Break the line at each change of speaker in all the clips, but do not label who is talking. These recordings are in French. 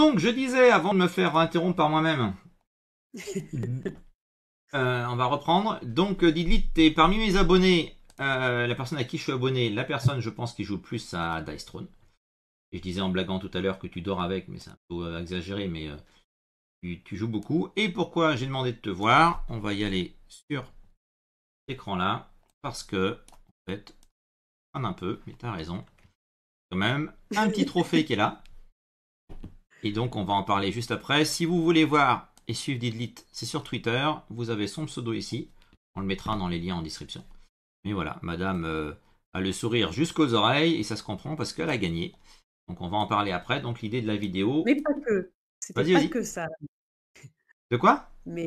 Donc, je disais, avant de me faire interrompre par moi-même, euh, on va reprendre. Donc, euh, Didlit, t'es parmi mes abonnés, euh, la personne à qui je suis abonné, la personne, je pense, qui joue plus à Dice Throne. je disais en blaguant tout à l'heure que tu dors avec, mais c'est un peu exagéré, mais tu, joues beaucoup. Et pourquoi j'ai demandé de te voir On va y aller sur cet écran-là, parce que, en fait, un peu, mais t'as raison. Quand même, un petit trophée qui est là. Et donc, on va en parler juste après. Si vous voulez voir et suivre Didlit, c'est sur Twitter. Vous avez son pseudo ici. On le mettra dans les liens en description. Mais voilà, madame euh, a le sourire jusqu'aux oreilles et ça se comprend parce qu'elle a gagné. Donc on va en parler après. Donc l'idée de la vidéo.
Mais pas que. C'était pas que ça. De quoi Mais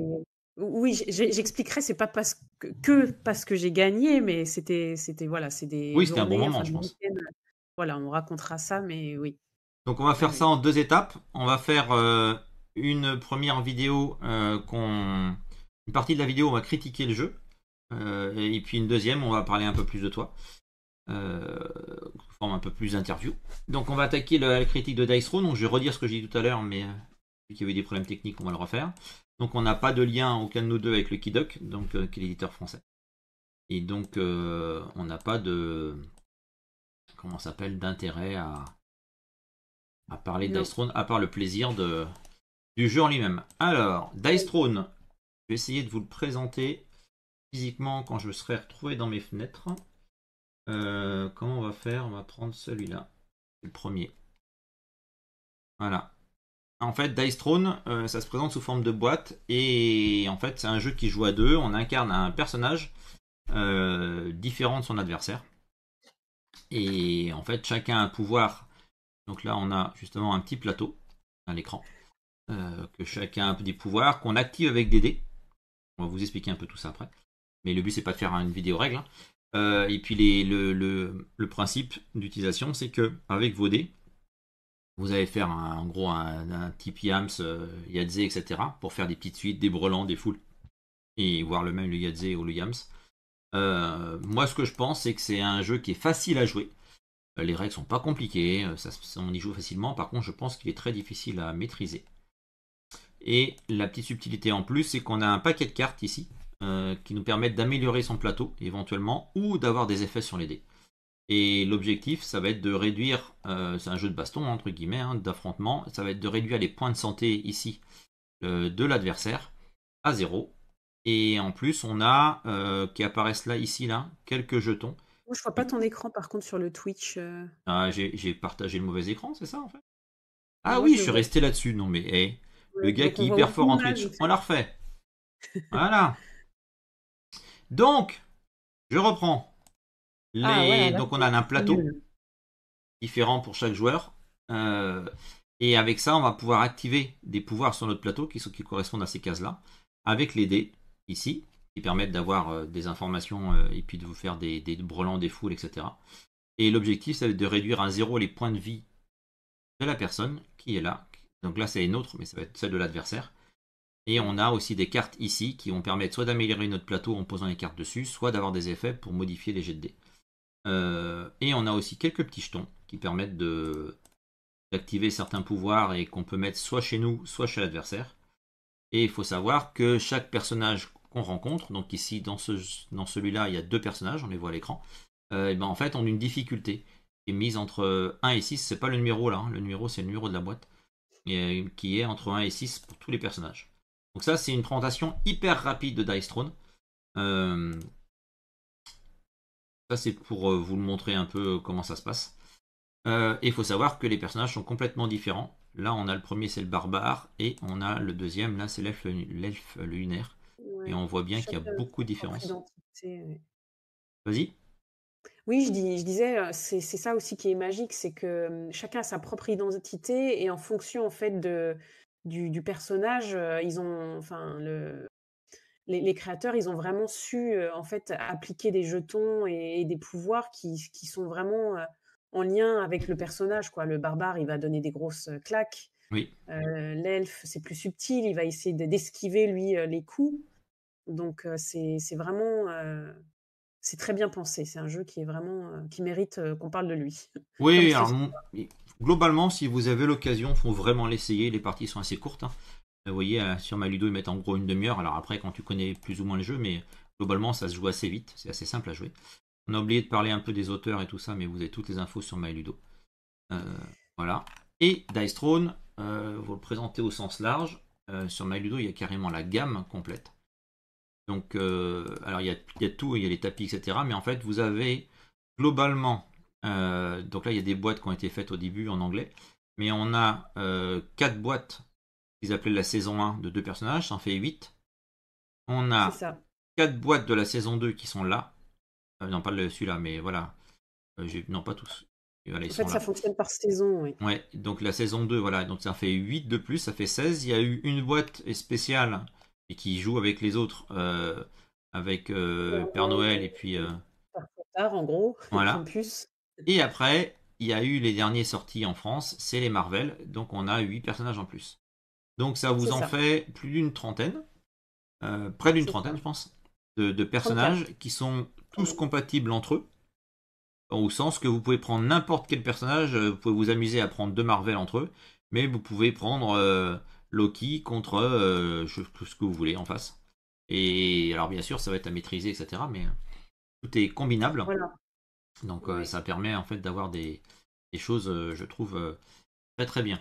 oui, j'expliquerai. C'est pas parce que, parce que j'ai gagné, mais c'était c'était voilà, c'est des. Oui, c'était un bon moment, je pense. Voilà, on racontera ça, mais oui,
donc on va faire ça en deux étapes. On va faire euh, une première vidéo euh, qu'on... Une partie de la vidéo, on va critiquer le jeu. Euh, et puis une deuxième, on va parler un peu plus de toi. forme un peu plus d'interview. Donc on va attaquer la critique de Dice Row. Donc je vais redire ce que j'ai dit tout à l'heure, mais vu qu'il y avait des problèmes techniques, on va le refaire. Donc on n'a pas de lien aucun de nous deux avec le Kidok donc qui est l'éditeur français. Et donc on n'a pas de... Comment s'appelle D'intérêt à parler de Dice Throne, à part le plaisir de, du jeu en lui-même. Alors, Dice Throne, je vais essayer de vous le présenter physiquement quand je serai retrouvé dans mes fenêtres. Euh, comment on va faire On va prendre celui-là, le premier. Voilà. En fait, Dice Throne, euh, ça se présente sous forme de boîte et en fait, c'est un jeu qui joue à deux. On incarne un personnage euh, différent de son adversaire. Et en fait, chacun a un pouvoir donc là, on a justement un petit plateau à l'écran, euh, que chacun a des pouvoirs, qu'on active avec des dés. On va vous expliquer un peu tout ça après. Mais le but, c'est pas de faire une vidéo règle. Hein. Euh, et puis le, principe d'utilisation, c'est que avec vos dés, vous allez faire un, en gros un, un Tipeee euh, Yadze, etc. pour faire des petites suites, des brelans, des foules. Et voir le même le Yadze ou le Yams. moi, ce que je pense, c'est que c'est un jeu qui est facile à jouer. Euh, les règles sont pas compliquées, euh, ça, on y joue facilement. Par contre, je pense qu'il est très difficile à maîtriser. Et la petite subtilité en plus, c'est qu'on a un paquet de cartes ici euh, qui nous permettent d'améliorer son plateau éventuellement ou d'avoir des effets sur les dés. Et l'objectif, ça va être de réduire, c'est un jeu de baston entre guillemets, hein, d'affrontement, ça va être de réduire les points de santé ici de l'adversaire à zéro. Et en plus, on a qui apparaissent là, ici, là, quelques jetons
moi, je vois pas ton écran par contre sur le Twitch. Euh.
Ah, j'ai partagé le mauvais écran, c'est ça en fait
Ah oui, je suis resté
là-dessus. Non mais, hey, le gars qui est hyper fort en Twitch, on la refait. Voilà. Donc, je reprends. Ah, là, Donc on a un plateau différent pour chaque joueur. Euh, et avec ça, on va pouvoir activer des pouvoirs sur notre plateau qui, qui correspondent à ces cases-là, avec les dés ici qui permettent d'avoir euh, des informations euh, et puis de vous faire des, des des foules, etc. Et l'objectif, c'est de réduire à zéro les points de vie de la personne qui est là. Donc là, c'est une autre, mais ça va être celle de l'adversaire. Et on a aussi des cartes ici qui vont permettre soit d'améliorer notre plateau en posant les cartes dessus, soit d'avoir des effets pour modifier les jets de dés. Euh, et on a aussi quelques petits jetons qui permettent d'activer certains pouvoirs et qu'on peut mettre soit chez nous, soit chez l'adversaire. Et il faut savoir que chaque personnage rencontre. Donc ici, dans, ce, dans celui-là, il y a deux personnages, on les voit à l'écran. Euh, et ben en fait, on a une difficulté qui est mise entre 1 euh, et 6. C'est pas le numéro là, hein. le numéro c'est le numéro de la boîte, et, euh, qui est entre 1 et 6 pour tous les personnages. Donc ça, c'est une présentation hyper rapide de Dice Throne. ça, c'est pour vous montrer un peu comment ça se passe. et il faut savoir que les personnages sont complètement différents. Là, on a le premier, c'est le barbare, et on a le deuxième, là, c'est l'elfe lunaire et on voit bien qu'il y a beaucoup de différences. Vas-y.
Oui, je, disais, c'est ça aussi qui est magique, c'est que mmh, chacun a sa propre identité et en fonction en fait de, du, personnage, ils ont, enfin, les, créateurs, ils ont vraiment su en fait appliquer des jetons et, des pouvoirs qui, sont vraiment en lien avec le personnage. Quoi. Le barbare, il va donner des grosses claques. Oui. L'elfe, c'est plus subtil, il va essayer d'esquiver lui les coups. Donc c'est vraiment c'est très bien pensé. C'est un jeu qui est vraiment qui mérite qu'on parle de lui. Oui,
globalement, si vous avez l'occasion, faut vraiment l'essayer. Les parties sont assez courtes. Hein. Vous voyez, sur ma Ludo, ils mettent en gros une demi-heure. Alors après, quand tu connais plus ou moins le jeu, mais globalement, ça se joue assez vite. C'est assez simple à jouer. On a oublié de parler un peu des auteurs et tout ça, mais vous avez toutes les infos sur MyLudo. voilà. Et Dice Throne, vous le présentez au sens large. sur MyLudo, il y a carrément la gamme complète. Donc, euh, alors il y a, tout, il y a les tapis, etc. Mais en fait, vous avez globalement, euh, donc là, il y a des boîtes qui ont été faites au début en anglais, mais on a euh, 4 boîtes qu'ils appelaient la saison 1 de deux personnages, ça en fait 8. On a 4 boîtes de la saison 2 qui sont là. Euh, non, pas celui-là, mais voilà. Euh, non, pas tous. Voilà, en fait, ça
fonctionne par saison. Oui.
Ouais, donc la saison 2, voilà, donc ça fait 8 de plus, ça fait 16. Il y a eu une boîte spéciale et qui joue avec les autres, euh, avec euh, Père Noël et puis. Euh,
Tard, en gros, voilà.
Et après, il y a eu les derniers sorties en France, c'est les Marvel, donc on a huit personnages en plus. Donc ça vous en fait plus d'une trentaine, près d'une trentaine, je pense, de, personnages qui sont tous compatibles entre eux, au sens que vous pouvez prendre n'importe quel personnage, vous pouvez vous amuser à prendre deux Marvel entre eux, mais vous pouvez prendre Loki contre euh, tout ce que vous voulez en face. Et alors bien sûr, ça va être à maîtriser, etc. Mais tout est combinable. Donc euh, ça permet en fait d'avoir des, choses, euh, je trouve, très très bien.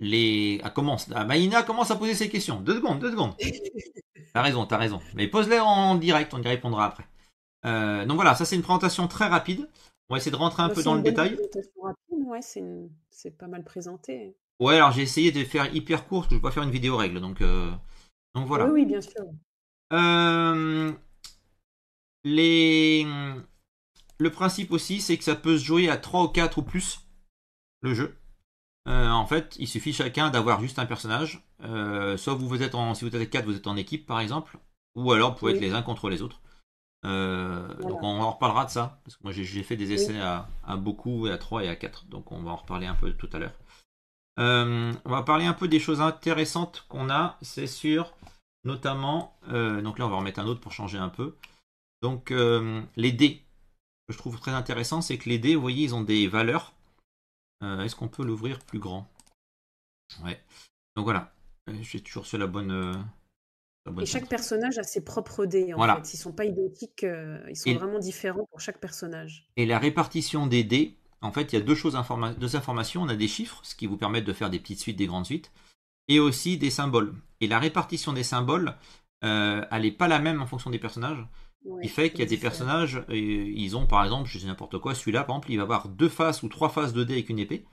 les... Ah, commence... Ah, Maïna commence à poser ses questions. Deux secondes, deux secondes. t'as raison, t'as raison. Mais pose-les en direct, on y répondra après. donc voilà, ça c'est une présentation très rapide. On va essayer de rentrer un peu dans le détail.
Ouais, c'est pas mal présenté.
Ouais, alors j'ai essayé de faire hyper court, parce que je ne vais pas faire une vidéo règle, donc, euh, donc voilà. Oui, oui, bien sûr. Euh, les... Le principe aussi, c'est que ça peut se jouer à 3 ou 4 ou plus, le jeu. Euh, en fait, il suffit chacun d'avoir juste un personnage. soit vous, vous êtes en, si vous êtes 4, vous êtes en équipe, par exemple. Ou alors, vous pouvez être les uns contre les autres. Donc on en reparlera de ça, parce que moi j'ai fait des essais à, à, beaucoup, à 3 et à 4, donc on va en reparler un peu tout à l'heure. Euh, on va parler un peu des choses intéressantes qu'on a. C'est sûr notamment, euh, donc là on va remettre un autre pour changer un peu. Donc euh, les dés. que je trouve très intéressant, c'est que les dés, vous voyez, ils ont des valeurs. Est-ce qu'on peut l'ouvrir plus grand Ouais. Donc voilà. J'ai toujours sur la bonne. Et chaque
personnage a ses propres dés. En voilà. fait. Ils ne sont pas identiques. ils sont vraiment différents pour chaque personnage.
Et la répartition des dés en fait, il y a deux choses, deux informations. On a des chiffres, ce qui vous permet de faire des petites suites, des grandes suites, et aussi des symboles. Et la répartition des symboles, euh, elle n'est pas la même en fonction des personnages. ce il fait qu'il y a des personnages, et euh, ils ont par exemple, je sais n'importe quoi, celui-là par exemple, il va avoir deux faces ou trois faces de dés avec une épée.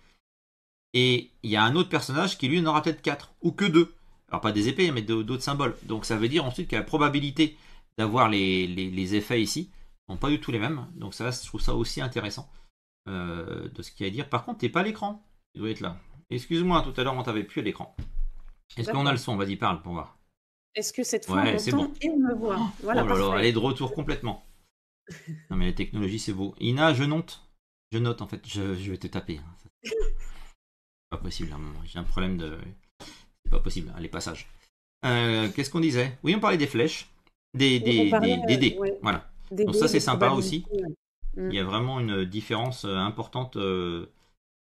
Et il y a un autre personnage qui lui en aura peut-être quatre, ou que deux. Alors pas des épées, mais d'autres symboles. Donc ça veut dire ensuite que la probabilité d'avoir les, effets ici sont pas du tout les mêmes. Donc ça, je trouve ça aussi intéressant. Euh, de ce qu'il y a à dire. Par contre, t'es pas à l'écran. Tu dois être là. Excuse-moi, tout à l'heure, on t'avait plus à l'écran. Est-ce qu'on a le son Vas-y, parle pour voir.
Est-ce que cette fois, ouais, on bon. et on me voit oh, oh Elle est
de retour complètement. non, mais la technologie, c'est beau. Ina, je note. Je note, en fait. Je, vais te taper. Hein. pas possible, J'ai un problème de... C'est pas possible, hein, les passages. Euh, qu'est-ce qu'on disait Oui, on parlait des flèches. Des, dés. Voilà. Donc ça, c'est sympa aussi. Il y a mm. vraiment une différence euh, importante euh,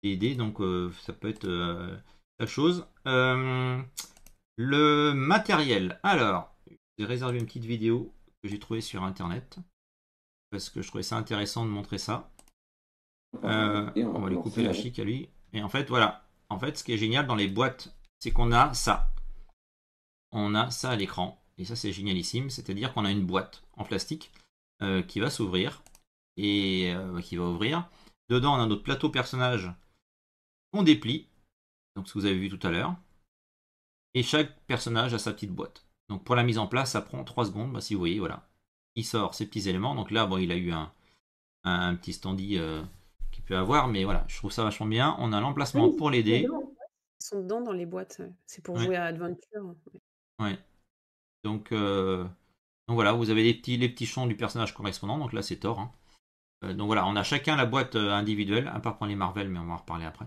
des dés, donc euh, ça peut être la chose. le matériel. Alors, j'ai réservé une petite vidéo que j'ai trouvée sur internet parce que je trouvais ça intéressant de montrer ça. Ah, on va lui couper la chic à lui. Et en fait, voilà. En fait, ce qui est génial dans les boîtes, c'est qu'on a ça. On a ça à l'écran. Et ça, c'est génialissime. C'est-à-dire qu'on a une boîte en plastique qui va s'ouvrir et euh, qui va ouvrir. Dedans, on a notre plateau personnage qu'on déplie, donc ce que vous avez vu tout à l'heure. Et chaque personnage a sa petite boîte. Donc pour la mise en place, ça prend 3 secondes. Bah, si vous voyez, voilà. Il sort ses petits éléments. Donc là, il a eu un, un, petit standy euh, qu'il peut avoir, mais voilà, je trouve ça vachement bien. On a l'emplacement pour l'aider
Ils sont dedans dans les boîtes. C'est pour jouer à Adventure.
Ouais. Donc, euh, donc voilà, vous avez les petits, les petits champs du personnage correspondant. Donc là, c'est Thor. Hein. Euh, donc voilà, on a chacun la boîte euh, individuelle, à part pour les Marvel, mais on va en reparler après.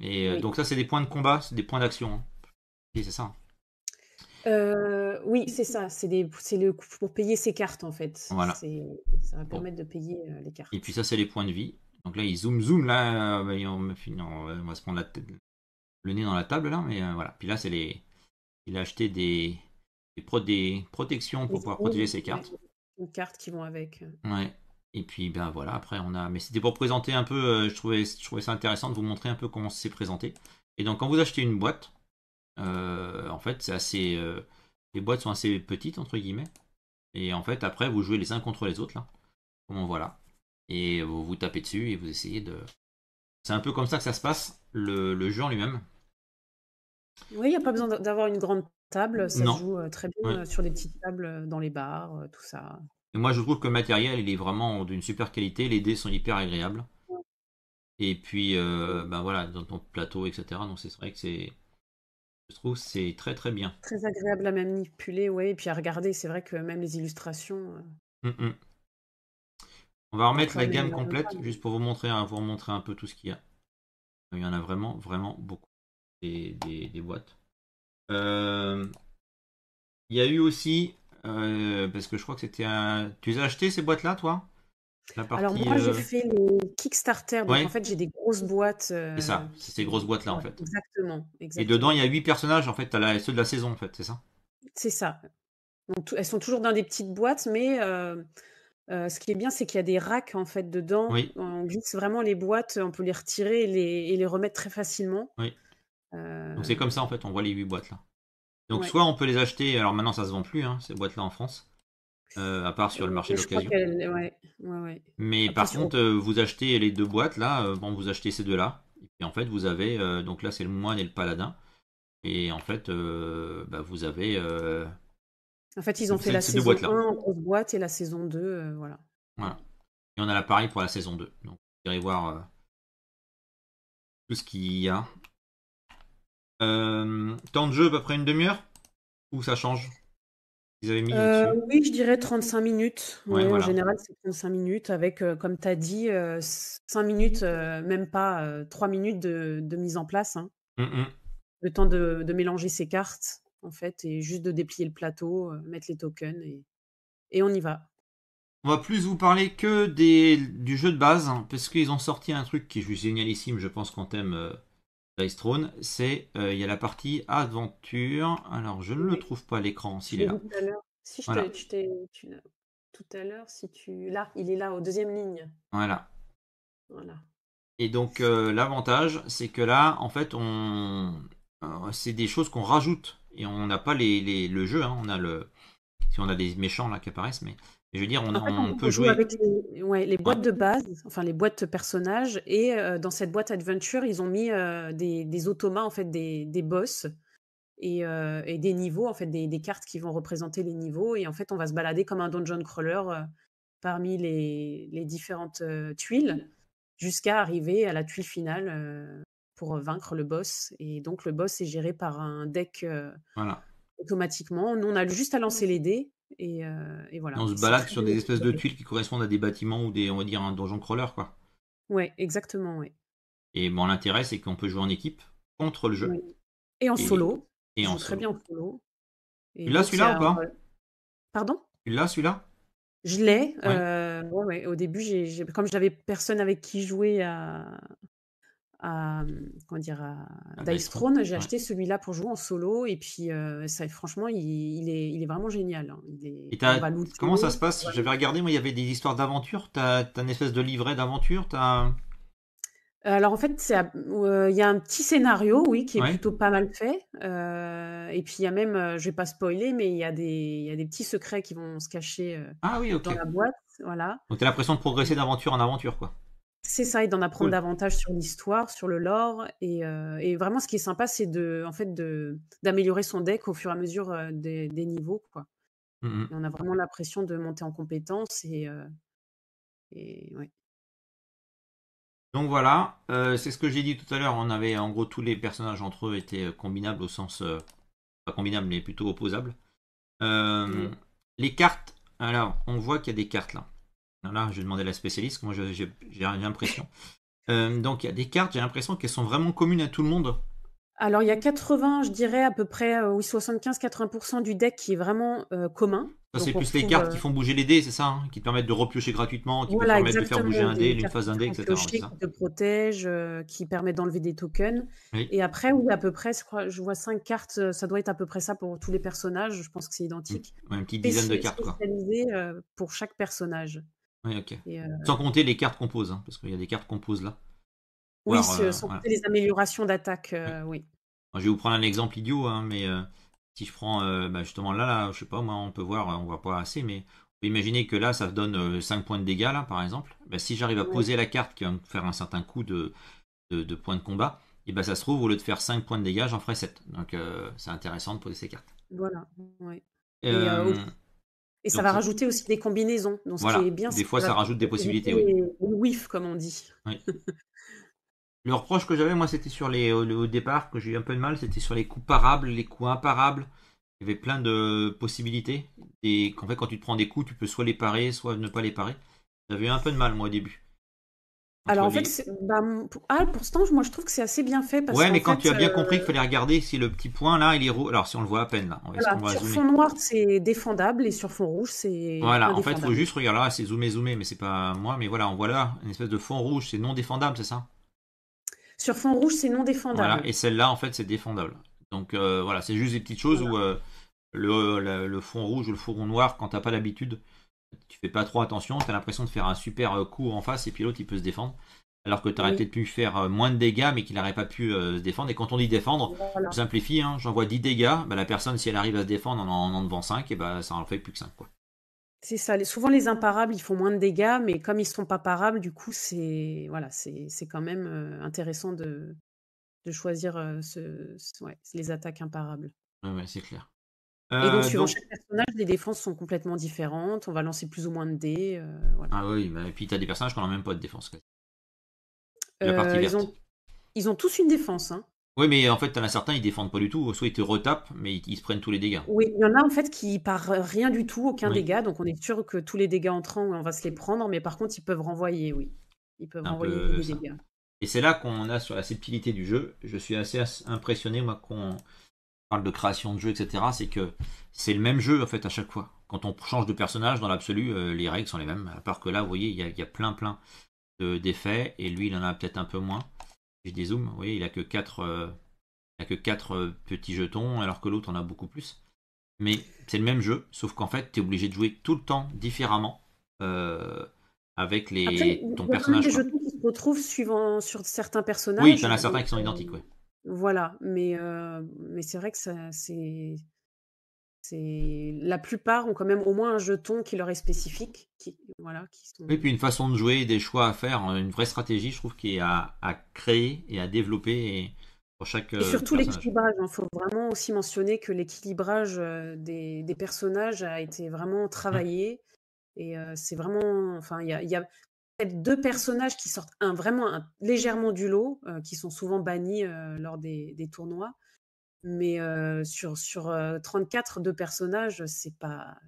Et euh, donc ça, c'est des points de combat, c'est des points d'action. Hein. Oui, c'est ça.
Hein. oui, c'est ça. C'est le pour payer ses cartes en fait. Voilà. Ça va permettre de payer les cartes.
Et puis ça, c'est les points de vie. Donc là, il zoom zoom là, on, va se prendre le nez dans la table là, mais voilà. Puis là, c'est les, il a acheté des des, des protections pour pouvoir protéger ses cartes.
Des cartes qui vont avec. Ouais.
Et puis ben voilà, après on a. Mais c'était pour présenter un peu, euh, je, trouvais, je trouvais ça intéressant de vous montrer un peu comment c'est présenté. Et donc quand vous achetez une boîte, euh, en fait c'est assez. Euh, les boîtes sont assez petites entre guillemets. Et en fait après vous jouez les uns contre les autres là. comment voilà. Et vous vous tapez dessus et vous essayez de. C'est un peu comme ça que ça se passe, le, le jeu en lui-même.
Oui, il n'y a pas besoin d'avoir une grande table, ça joue très bien sur des petites tables dans les bars, tout ça
moi, je trouve que le matériel, il est vraiment d'une super qualité. Les dés sont hyper agréables. Et puis, euh, ben voilà, dans ton plateau, etc. Donc, c'est vrai que c'est. Je trouve c'est très très bien.
Très agréable à manipuler, ouais. Et puis à regarder, c'est vrai que même les illustrations. Euh, mm, mm.
On va remettre la gamme complète juste pour vous montrer, vous montrer un peu tout ce qu'il y a. Il y en a vraiment, vraiment beaucoup des, boîtes. Euh, il y a eu aussi euh, parce que je crois que c'était un. Tu les as acheté ces boîtes-là, toi Alors moi, j'ai euh, fait
le Kickstarter, donc en fait, j'ai des grosses boîtes. Euh, c'est ça,
c'est ces grosses boîtes-là, en fait.
Exactement, exactement, Et dedans,
il y a huit personnages, en fait, as ceux de la saison, en fait, c'est ça
C'est ça. elles sont toujours dans des petites boîtes, mais. ce qui est bien, c'est qu'il y a des racks en fait dedans. Oui. On glisse vraiment les boîtes, on peut les retirer et les, remettre très facilement. Oui. Donc c'est comme ça en
fait, on voit les huit boîtes là. Donc soit on peut les acheter, alors maintenant ça se vend plus, hein, ces boîtes-là en France, euh, à part sur le marché d'occasion.
Mais par contre,
euh, vous achetez les deux boîtes, là, euh, bon, vous achetez ces deux-là, et en fait vous avez, donc là c'est le moine et le paladin, et en fait bah, vous avez...
en fait ils ont fait la saison 1 en grosse boîte et la saison 2, voilà.
Voilà. Et on a l'appareil pour la saison 2, donc vous irez voir tout ce qu'il y a euh, temps de jeu à peu près une demi-heure Ou ça change euh,
Oui, je dirais 35 minutes. En général, c'est 35 minutes avec, euh, comme tu as dit, 5 minutes, même pas 3 minutes de, de, mise en place. Hein. Mm, mm. Le temps de, de, mélanger ses cartes, en fait, et juste de déplier le plateau, mettre les tokens, et, et on y va.
On va plus vous parler que des, du jeu de base, hein, parce qu'ils ont sorti un truc qui est génialissime, je pense, qu'on t'aime Dice Throne, c'est euh, il y a la partie aventure. Alors, je ne le trouve pas à l'écran, s'il est là. Tout à si
je tout à l'heure, si tu là, il est là au deuxième ligne. Voilà. Voilà.
Et donc euh, l'avantage, c'est que là, en fait, on euh, c'est des choses qu'on rajoute et on n'a pas les, le jeu. Hein. On a le si on a des méchants là qui apparaissent, mais je veux dire, on, peut jouer avec
les, ouais, les boîtes de base, enfin les boîtes personnages, et euh, dans cette boîte adventure, ils ont mis euh, des, automats, en fait, des, boss euh, et, des niveaux en fait, des, cartes qui vont représenter les niveaux, et en fait, on va se balader comme un dungeon crawler parmi les, différentes tuiles jusqu'à arriver à la tuile finale pour vaincre le boss. Et donc, le boss est géré par un deck automatiquement. Nous, on a juste à lancer les dés euh, et, voilà. On se balade sur des espèces de
tuiles qui correspondent à des bâtiments ou des, on va dire, un donjon crawler, quoi.
Ouais, exactement, ouais.
Et bon, l'intérêt, c'est qu'on peut jouer en équipe contre le jeu.
Et en solo. Et en Très bien en solo. Et là, celui-là ou pas euh, Pardon Là, celui-là Je l'ai. Euh, Au début, j'ai comme j'avais personne avec qui jouer à, à, hum, comment dire, Dice Throne. J'ai acheté celui-là pour jouer en solo et puis euh, ça, franchement, il, est, il est vraiment génial. Hein. Il est, comment ça se passe J'avais
regardé, moi, il y avait des histoires d'aventure. T'as as une espèce de livret d'aventure.
Alors en fait, euh, il y a un petit scénario, oui, qui est plutôt pas mal fait. Euh, et puis il y a même, je vais pas spoiler, mais il y, a des petits secrets qui vont se cacher ah dans la boîte. Voilà.
Donc tu as l'impression de progresser d'aventure en aventure, quoi.
C'est ça, et d'en apprendre davantage sur l'histoire, sur le lore. Euh, et, vraiment, ce qui est sympa, c'est de, en fait, d'améliorer son deck au fur et à mesure euh, des, niveaux. Quoi. Mmh on a vraiment l'impression de monter en compétence. Et, euh,
Donc voilà, c'est ce que j'ai dit tout à l'heure. On avait en gros tous les personnages entre eux étaient combinables au sens. pas combinables, mais plutôt opposables. Mmh. Les cartes. Alors, on voit qu'il y a des cartes là. Là, je vais demander à la spécialiste, moi j'ai l'impression. Euh, donc il y a des cartes, j'ai l'impression qu'elles sont vraiment communes à tout le monde.
Alors il y a 80, je dirais à peu près, euh, oui, 75-80% du deck qui est vraiment euh, commun. Ça c'est plus les cartes qui font
bouger les dés, c'est ça hein, Qui te permettent de repiocher gratuitement, qui te permettent de faire bouger un dé, une phase d'un dé, etc. Piocher, qui te
protège, qui permet d'enlever des tokens. Et après, oui, à peu près, je, vois 5 cartes, ça doit être à peu près ça pour tous les personnages, je pense que c'est identique. Mmh, une petite dizaine de cartes. Quoi. pour chaque personnage.
Euh, sans compter les cartes qu'on pose, hein, parce qu'il y a des cartes qu'on pose là.
Oui, sans compter les améliorations d'attaque, euh, oui.
je vais vous prendre un exemple idiot, hein, mais euh, si je prends bah, justement là, là, je sais pas, moi on peut voir, on voit pas assez, mais imaginez que là ça donne 5 points de dégâts là par exemple. Bah, si j'arrive à poser la carte qui va me faire un certain coup de, de, de points de combat, et bah, ça se trouve, au lieu de faire 5 points de dégâts, j'en ferai 7. Donc c'est intéressant de poser ces cartes.
Voilà, oui. Et, et ça va rajouter aussi des combinaisons. Donc, bien, des fois, ça rajoute des possibilités, oui. whiff, comme on dit.
le reproche que j'avais, moi, c'était sur les au départ que j'ai eu un peu de mal, c'était sur les coups parables, les coups imparables. Il y avait plein de possibilités. Et qu'en fait, quand tu te prends des coups, tu peux soit les parer, soit ne pas les parer. J'avais eu un peu de mal, moi, au début.
Alors en fait, bah, ah, pour... ce temps, moi je trouve que c'est assez bien fait. Parce ouais, mais quand tu as bien euh, compris qu'il fallait
regarder si le petit point là, il est rouge. Alors si on le voit à peine là, sur fond
noir c'est défendable et sur fond rouge c'est. Voilà, en fait, il faut juste
regarder là, ah, c'est zoomé, zoomé, mais c'est pas moi, mais voilà, on voit là une espèce de fond rouge, c'est non défendable, c'est ça
Sur fond rouge, c'est non défendable. Voilà, et
celle-là en fait, c'est défendable. Donc euh, voilà, c'est juste des petites choses où euh, le, fond rouge ou le fond noir, quand t'as pas l'habitude, tu fais pas trop attention, tu as l'impression de faire un super euh, coup en face et puis l'autre il peut se défendre. Alors que tu aurais peut-être pu faire euh, moins de dégâts mais qu'il n'aurait pas pu euh, se défendre. Et quand on dit défendre, on ben simplifie, hein. j'envoie 10 dégâts, bah, la personne si elle arrive à se défendre en en, devant 5, et bah, ça en fait plus que 5.
C'est ça. souvent, les imparables, ils font moins de dégâts, mais comme ils sont pas parables, du coup, c'est voilà, c'est, quand même intéressant de, de choisir les attaques imparables.
Oui, ouais, c'est clair. Et donc, euh, suivant chaque
personnage, les défenses sont complètement différentes. On va lancer plus ou moins de dés. Euh,
ah oui, mais bah, et puis tu as des personnages qui n'ont même pas de défense.
La euh, partie Ils, ont... tous une défense. Hein.
Oui, mais en fait, en as certains, ils défendent pas du tout. Soit ils te retapent, mais ils, se prennent tous les dégâts.
Oui, il y en a en fait qui partent rien du tout, aucun dégât. Donc on est sûr que tous les dégâts entrants, on va se les prendre. Mais par contre, ils peuvent renvoyer, oui. Ils peuvent renvoyer des dégâts.
Et c'est là qu'on a sur la subtilité du jeu. Je suis assez impressionné, moi, qu'on parle de création de jeu, etc., c'est que c'est le même jeu en fait à chaque fois. Quand on change de personnage, dans l'absolu, euh, les règles sont les mêmes. À part que là, vous voyez, il y a, plein plein d'effets, et lui, il en a peut-être un peu moins. des zooms, vous voyez, il a que quatre euh, a euh, petits jetons, alors que l'autre en a beaucoup plus. Mais c'est le même jeu, sauf qu'en fait, tu es obligé de jouer tout le temps différemment avec les, ton personnage. Il y jetons
qui se retrouvent suivant, sur certains personnages. Oui, il y en a certains qui sont identiques, oui. Voilà, mais mais c'est vrai que ça c'est c'est la plupart ont quand même au moins un jeton qui leur est spécifique, qui voilà, qui
puis une façon de jouer, des choix à faire, une vraie stratégie, je trouve, qui est à à créer et à développer pour chaque, surtout l'équilibrage,
Il hein. faut vraiment aussi mentionner que l'équilibrage, des des personnages a été vraiment mmh. travaillé et c'est vraiment enfin, y a deux personnages qui sortent un vraiment légèrement du lot, euh, qui sont souvent bannis euh, lors des, tournois. Mais euh, sur, 34, deux personnages, c'est pas,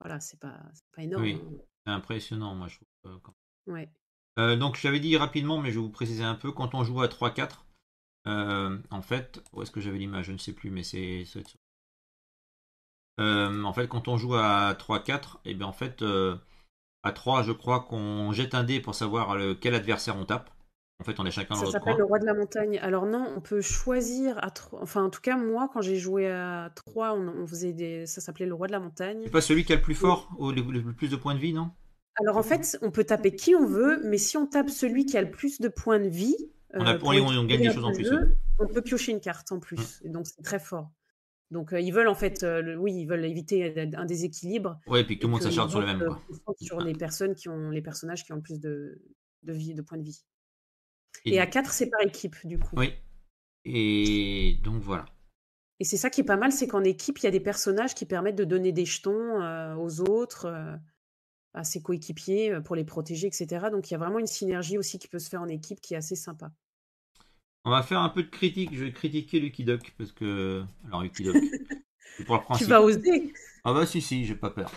Voilà, c'est pas, énorme. Hein.
c'est impressionnant, moi, je trouve.
Donc, Ouais.
donc, j'avais dit rapidement, mais je vais vous préciser un peu, quand on joue à 3-4, en fait, où est-ce que j'avais l'image Je ne sais plus, mais c'est. en fait, quand on joue à 3-4, et eh bien en fait, à 3, je crois qu'on jette un dé pour savoir euh, quel adversaire on tape. En fait, on est chacun dans Ça s'appelle le
roi de la montagne. Alors non, on peut choisir à Enfin, en tout cas, moi, quand j'ai joué à 3, on, faisait des... Ça s'appelait le roi de la montagne. C'est pas
celui qui a le plus fort, le, plus de points de vie, non
Alors en fait, on peut taper qui on veut, mais si on tape celui qui a le plus de points de vie... On, a, euh, point on, on gagne des choses en plus. on peut piocher une carte en plus. Hum. donc c'est très fort. Donc euh, ils veulent en fait, euh, oui, ils veulent éviter euh, un déséquilibre. Oui, et puis que tout le monde s'acharne sur le même. Quoi. Sur les personnes qui ont les personnages qui ont le plus de, de vie, de points de vie. Et, à 4, c'est par équipe, du coup. Oui.
Et donc voilà.
Et c'est ça qui est pas mal, c'est qu'en équipe, il y a des personnages qui permettent de donner des jetons aux autres, à ses coéquipiers, pour les protéger, etc. Donc il y a vraiment une synergie aussi qui peut se faire en équipe qui est assez sympa.
On va faire un peu de critique. Je vais critiquer Lucky Duck parce que. Alors, Lucky Duck. Tu vas oser Ah, bah si, si, j'ai pas peur.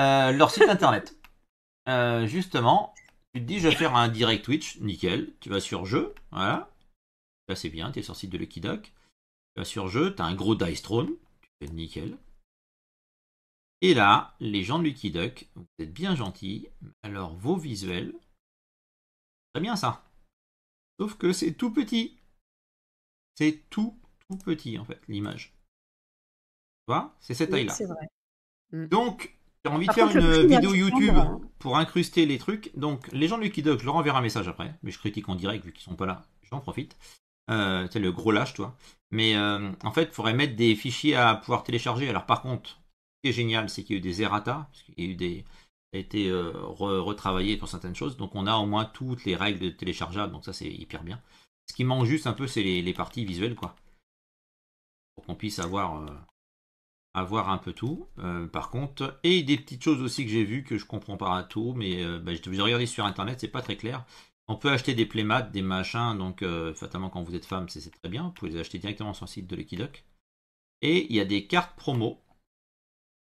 Euh, leur site internet. Euh, justement, tu te dis, je vais faire un direct Twitch. Nickel. Tu vas sur jeu. Voilà. Là, c'est bien. Tu es sur site de Lucky Duck. Tu vas sur jeu. Tu as un gros Dice Throne. Tu fais nickel. Et là, les gens de Lucky Duck, vous êtes bien gentils. Alors, vos visuels. Très bien ça. Sauf que c'est tout petit. C'est tout, tout petit, en fait, l'image. Tu vois C'est cette taille-là. Mm. Donc, j'ai envie de faire une vidéo YouTube hein. pour incruster les trucs. Donc, les gens de Lucky je leur enverrai un message après, mais je critique en direct vu qu'ils sont pas là. J'en profite. c'est euh, le gros lâche, toi. Mais euh, en fait, il faudrait mettre des fichiers à pouvoir télécharger. Alors, par contre, ce qui est génial, c'est qu'il y a eu des errata, parce qu'il y a eu des a été euh, retravaillé pour certaines choses. Donc, on a au moins toutes les règles de téléchargeables. Donc, ça, c'est hyper bien. Ce qui manque juste un peu, c'est les, parties visuelles, quoi. Pour qu'on puisse avoir, euh, avoir un peu tout. Euh, par contre, et des petites choses aussi que j'ai vues que je comprends pas à tout, mais je euh, bah, je regarder sur internet, c'est pas très clair. On peut acheter des playmates, des machins, donc fatalement quand vous êtes femme, c'est très bien. Vous pouvez les acheter directement sur le site de l'Equidoc. Et il y a des cartes promo.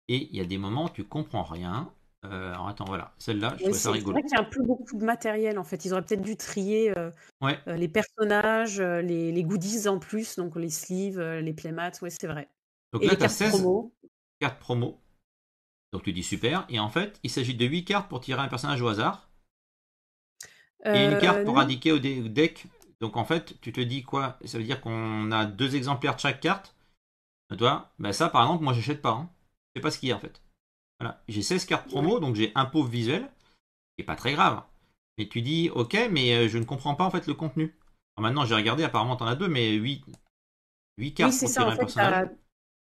Et il y a des moments où tu comprends rien. Euh, alors attends, voilà, celle-là, je C'est vrai qu'il y a
un peu beaucoup de matériel en fait. Ils auraient peut-être dû trier euh, euh, les personnages, les, goodies en plus, donc les sleeves, les playmats, ouais, c'est vrai. Donc Et là, tu as 16
cartes promo. Donc tu dis super. Et en fait, il s'agit de 8 cartes pour tirer un personnage au hasard. Et une carte pour indiquer au, deck. Donc en fait, tu te dis quoi Ça veut dire qu'on a deux exemplaires de chaque carte. Bah, toi, bah, Ça, par exemple, moi, j'achète pas. Hein. Je sais pas ce qu'il y a en fait. J'ai 16 cartes promo, donc j'ai un pauvre visuel, et pas très grave. Mais tu dis, ok, mais euh, je ne comprends pas en fait le contenu. maintenant, j'ai regardé, apparemment, tu en as deux, mais 8, cartes pour tirer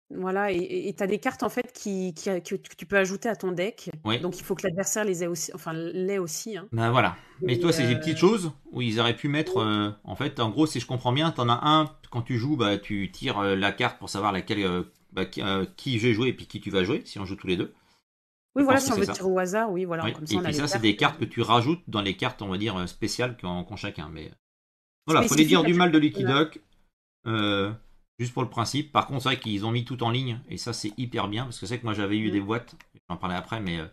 Voilà, et tu as des cartes en fait qui, que tu peux ajouter à ton deck. Donc il faut que l'adversaire les ait aussi, enfin l'ait aussi. Hein. Ben voilà. Mais toi, c'est des euh, petites choses
où ils auraient pu mettre. Euh, en fait, en gros, si je comprends bien, tu en as un quand tu joues, bah tu tires la carte pour savoir laquelle, bah, qui, je vais jouer et puis qui tu vas jouer si on joue tous les deux. Oui, voilà, si on veut tirer au hasard, oui, voilà. ça, et ça, c'est des cartes que tu rajoutes dans les cartes, on va dire, spéciales qu'on qu chacun. Mais euh, voilà, les dire du mal de Lucky Duck, euh, juste pour le principe. Par contre, c'est vrai qu'ils ont mis tout en ligne, et ça, c'est hyper bien, parce que c'est que moi, j'avais eu mm. des boîtes, j'en parlais après, mais euh,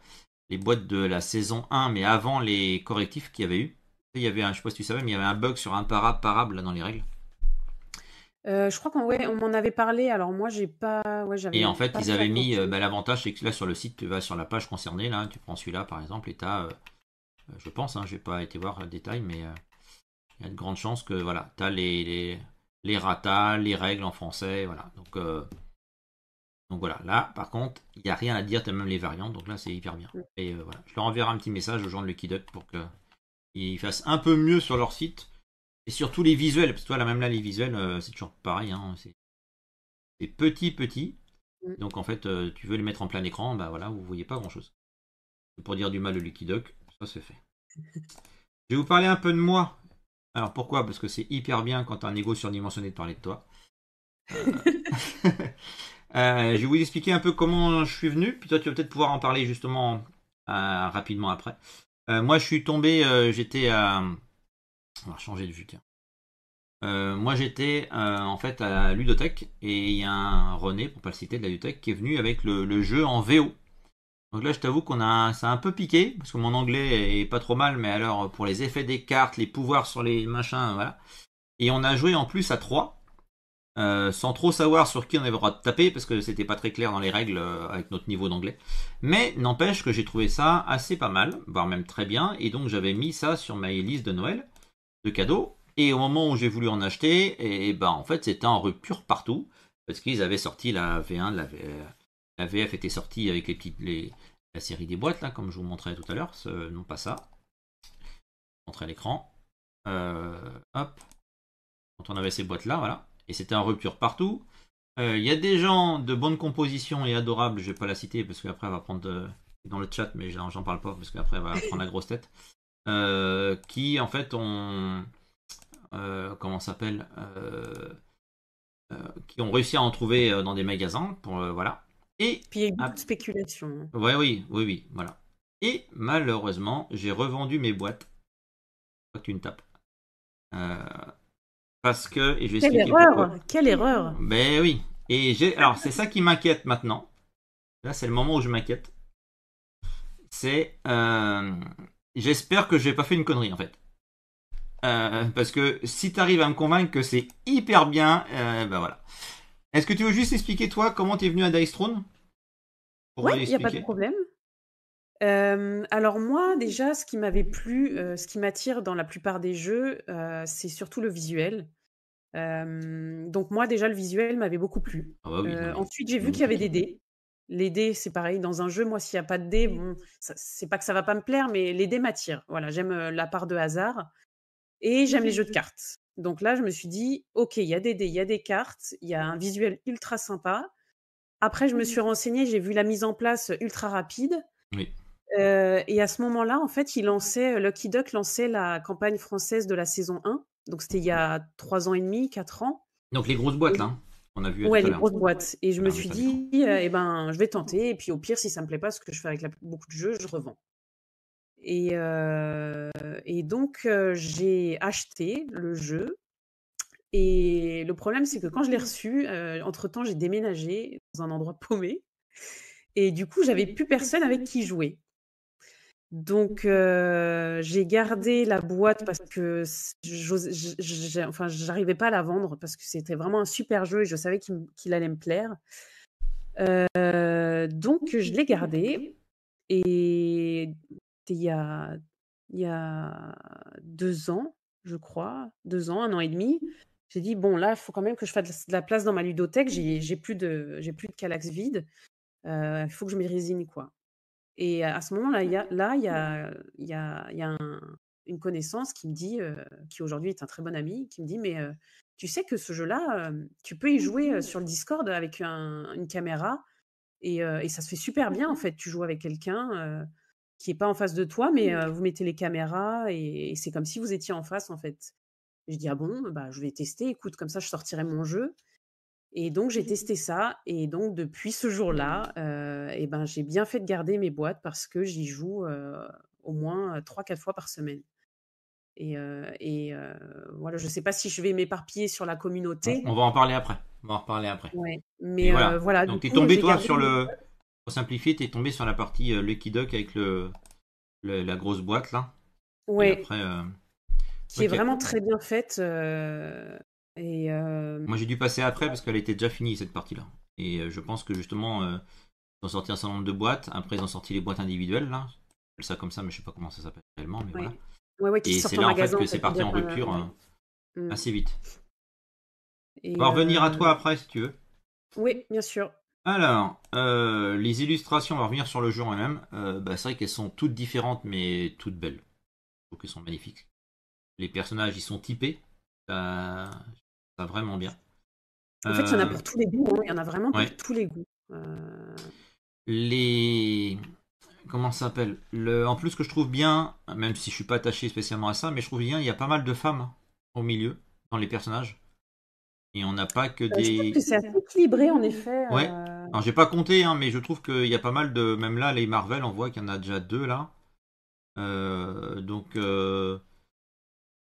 les boîtes de la saison 1, mais avant les correctifs qu'il y avait eu. Il y avait un, je sais pas si tu savais, mais il y avait un bug sur un parable, dans les règles.
Euh, je crois qu'on ouais, on m'en avait parlé. Alors moi, j'ai pas. Ouais, Et en fait, ils avaient
mis. Euh, bah, l'avantage, c'est que là, sur le site, tu vas sur la page concernée, là, tu prends celui-là, par exemple, et tu as. Euh, je pense, hein, j'ai pas été voir le détail, mais il y a de grandes chances que, voilà, tu as les, les, les ratas, les règles en français, voilà. Donc, donc voilà, là, par contre, il n'y a rien à dire, tu as même les variantes, donc là, c'est hyper bien. Et voilà, je leur enverrai un petit message aux gens de Lucky pour qu'ils fassent un peu mieux sur leur site et surtout les visuels, parce que toi, là même là, les visuels, euh, c'est toujours pareil. Hein, c'est petit, petit. Mm. Donc en fait, euh, tu veux les mettre en plein écran, bah voilà, vous voyez pas grand chose. Pour dire du mal au Lucky ça c'est fait. Je vais vous parler un peu de moi. Alors pourquoi Parce que c'est hyper bien quand t'as un ego surdimensionné de parler de toi. Euh, je vais vous expliquer un peu comment je suis venu, puis toi tu vas peut-être pouvoir en parler justement rapidement après. moi je suis tombé, j'étais à on va changer de vue, euh, moi j'étais euh, en fait à Ludotech et il y a un René, pour pas le citer, de la Ludotech qui est venu avec le, jeu en VO. Donc là je t'avoue qu'on a ça a un peu piqué parce que mon anglais est pas trop mal, mais alors pour les effets des cartes, les pouvoirs sur les machins, voilà. Et on a joué en plus à 3 euh, sans trop savoir sur qui on avait le droit de taper parce que c'était pas très clair dans les règles avec notre niveau d'anglais. Mais n'empêche que j'ai trouvé ça assez pas mal, voire même très bien, et donc j'avais mis ça sur ma liste de Noël cadeaux. Et au moment où j'ai voulu en acheter, et, eh, eh ben en fait c'était en rupture partout parce qu'ils avaient sorti la V1, la, euh, la VF était sortie avec les les... la série des boîtes là, comme je vous montrais tout à l'heure, ce... non pas ça. Montrer à l'écran. Euh, hop. Quand on avait ces boîtes là, voilà. Et c'était en rupture partout. Euh, il ya y a des gens de bonne composition et adorables, je vais pas la citer parce qu'après elle va prendre dans le chat, mais j'en parle pas parce qu'après elle va prendre la grosse tête. Euh, qui en fait ont euh, comment s'appelle euh, qui ont réussi à en trouver dans des magasins pour voilà
et puis il spéculation.
Hein. Ouais, oui, oui, oui, voilà. Et malheureusement, j'ai revendu mes boîtes. Faut que tu ne tapes. parce que je vais quelle erreur, quelle erreur. Ben oui. Et j'ai alors c'est ça qui m'inquiète maintenant. Là, c'est le moment où je m'inquiète. C'est J'espère que je n'ai pas fait une connerie en fait. Euh, parce que si tu arrives à me convaincre que c'est hyper bien, ben voilà. Est-ce que tu veux juste expliquer toi comment tu es venu à Dice Throne Oui, il n'y a pas de
problème. Euh, alors moi, déjà, ce qui m'avait plu, ce qui m'attire dans la plupart des jeux, c'est surtout le visuel. donc moi, déjà, le visuel m'avait beaucoup plu. Ah bah ensuite, j'ai vu qu'il y avait des dés les dés, c'est pareil. Dans un jeu, moi, s'il n'y a pas de dés, bon, c'est pas que ça va pas me plaire, mais les dés m'attirent. Voilà, j'aime la part de hasard et j'aime les jeux de cartes. Donc là, je me suis dit, ok, il y a des dés, il y a des cartes, il y a un visuel ultra sympa. Après, je me suis renseignée, j'ai vu la mise en place ultra rapide. et à ce moment-là, en fait, il Lucky Duck lançait la campagne française de la saison 1. Donc c'était il y a trois ans et demi, quatre ans.
Donc les grosses boîtes, là. Hein. On a ouais, les grosses boîtes.
Et je me suis dit, euh, eh ben, je vais tenter. Et puis au pire, si ça me plaît pas, ce que je fais avec la... beaucoup de jeux, je revends. Et, euh, et donc, euh, j'ai acheté le jeu. Et le problème, c'est que quand je l'ai reçu, entre-temps, j'ai déménagé dans un endroit paumé. Et du coup, j'avais plus personne avec qui jouer. Donc euh, j'ai gardé la boîte parce que enfin j'arrivais pas à la vendre parce que c'était vraiment un super jeu et je savais qu'il allait me plaire. Euh, donc je l'ai gardé et il y a il y deux ans je crois deux ans un an et demi j'ai dit bon là il faut quand même que je fasse de la place dans ma ludothèque j'ai plus de j'ai de calax vide il euh, faut que je m'y résigne quoi. Et à ce moment-là, il y a, là, mmh. y a, une connaissance qui me dit, qui aujourd'hui est un très bon ami, qui me dit, mais tu sais que ce jeu-là, tu peux y jouer mmh sur le Discord avec une caméra et, ça se fait super bien en fait. Tu joues avec quelqu'un qui est pas en face de toi, mais mmh. vous mettez les caméras et, c'est comme si vous étiez en face en fait. Je dis ah bon, bah je vais tester. Écoute, comme ça je sortirai mon jeu. Et donc j'ai mmh testé ça et donc depuis ce jour-là, mmh. euh, eh ben j'ai bien fait de garder mes boîtes parce que j'y joue euh, au moins 3-4 fois par semaine. Et, euh, et voilà, je sais pas si je vais m'éparpiller sur la communauté. On
va en parler après. On va en reparler après. Ouais. Mais voilà. Donc es tombé toi sur le. Pour simplifier, tu es tombé sur la partie Lucky Duck avec le, la grosse boîte là. Oui. Qui est vraiment très
bien faite et euh, Moi
j'ai dû passer après parce qu'elle était déjà finie cette partie-là. Et euh, je pense que justement, euh, ils ont sorti un certain nombre de boîtes. Après, ils ont sorti les boîtes individuelles, là. ça comme ça, mais je sais pas comment ça s'appelle réellement. Mais voilà. Ouais, ouais, et c'est là en fait que c'est parti en rupture euh, hein, hmm. assez vite.
Et On va revenir à
toi après si tu veux.
Oui, bien sûr.
Alors, les illustrations, on va revenir sur le jeu en même. Bah, c'est vrai qu'elles sont toutes différentes, mais toutes belles. Je trouve qu'elles sont magnifiques. Les personnages, ils sont typés. Bah, ça vraiment bien. En fait, il y en a euh, pour tous
les goûts. Hein. Il y en a vraiment pour tous les goûts. Euh.
Les comment ça s'appelle le... En plus, que je trouve bien, même si je suis pas attaché spécialement à ça, mais je trouve bien, il y a pas mal de femmes au milieu, dans les personnages. Et on n'a pas que euh, des. c'est
équilibré, en effet. Ouais. Alors, j'ai
pas compté, hein, mais je trouve qu'il y a pas mal de. Même là, les Marvel, on voit qu'il y en a déjà deux, là. donc,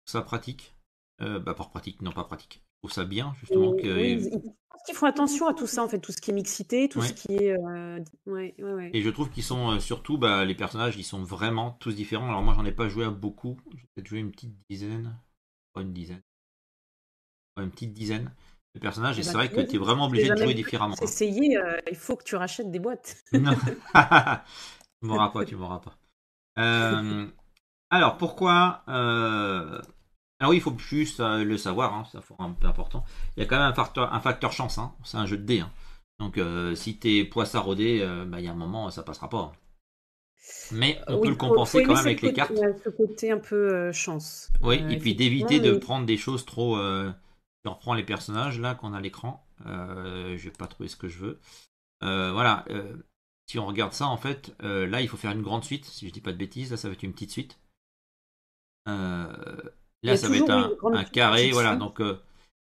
ça pratique. bah, pas pratique, non, pas pratique ça bien, justement. que...
font attention à tout ça, en fait, tout ce qui est mixité, tout ce qui est. Euh, Et
je trouve qu'ils sont euh, surtout, bah, les personnages, ils sont vraiment tous différents. Alors, moi, j'en ai pas joué à beaucoup. J'ai joué une petite dizaine. une dizaine. une petite dizaine de personnages. Et, eh c'est ben, vrai que tu es vraiment obligé de jouer différemment. Hein.
Essayer, euh, il faut que tu rachètes des boîtes. tu m'auras
pas, tu m'auras pas. alors, pourquoi alors ah oui, il faut plus euh, le savoir, ça hein, fera un peu important. Il y a quand même un facteur, un facteur chance, hein. c'est un jeu de dés. Hein. Donc euh, si t'es es rodé, euh, bah, il y a un moment, ça passera pas. Mais on peut le compenser quand même avec les cartes.
Ce côté un peu chance. Oui, et puis d'éviter de
prendre des choses trop. Je reprends les personnages là qu'on a à l'écran. je vais pas trouver ce que je veux. voilà. si on regarde ça, en fait, là, il faut faire une grande suite. Si je dis pas de bêtises, là, ça va être une petite suite. Là, ça va être un, carré, voilà. Donc, euh,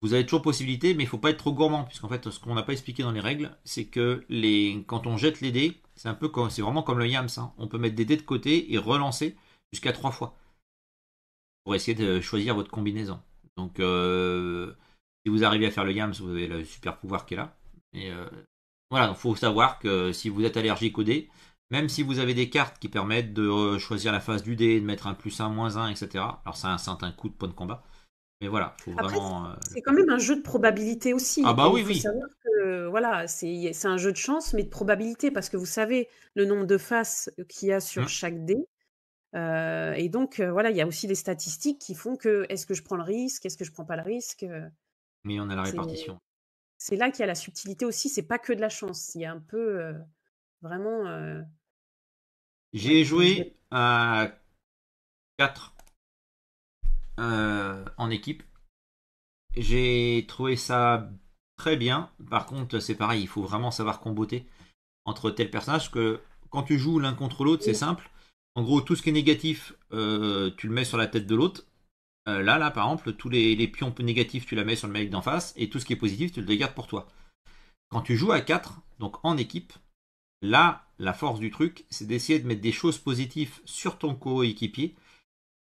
vous avez toujours possibilité, mais il ne faut pas être trop gourmand, puisqu'en fait, ce qu'on n'a pas expliqué dans les règles, c'est que les, quand on jette les dés, c'est un peu c'est vraiment comme le yams. Hein. On peut mettre des dés de côté et relancer jusqu'à trois fois pour essayer de choisir votre combinaison. Donc, euh, si vous arrivez à faire le yams, vous avez le super pouvoir qui est là. Et euh, voilà, il faut savoir que si vous êtes allergique aux dés, même si vous avez des cartes qui permettent de euh, choisir la face du dé, de mettre un plus 1, moins 1, etc. Alors ça a un certain coût de point de combat. Mais voilà, faut vraiment. Euh,
c'est quand même un jeu de probabilité aussi. Ah bah oui, il faut oui. Savoir que, voilà, c'est un jeu de chance, mais de probabilité, parce que vous savez le nombre de faces qu'il y a sur mmh. chaque dé. Euh, et donc, voilà, il y a aussi des statistiques qui font que est-ce que je prends le risque, est-ce que je prends pas le risque.
Mais on a la répartition.
C'est là qu'il y a la subtilité aussi, c'est pas que de la chance. Il y a un peu vraiment
j'ai joué à 4 euh, en équipe. J'ai trouvé ça très bien. Par contre, c'est pareil, il faut vraiment savoir comboter entre tel personnage que quand tu joues l'un contre l'autre, c'est simple. En gros, tout ce qui est négatif, euh, tu le mets sur la tête de l'autre. Euh, là, là, par exemple, tous les, les, pions négatifs, tu la mets sur le mec d'en face, et tout ce qui est positif, tu le dégardes pour toi. Quand tu joues à 4, donc en équipe, Là, la force du truc, c'est d'essayer de mettre des choses positives sur ton coéquipier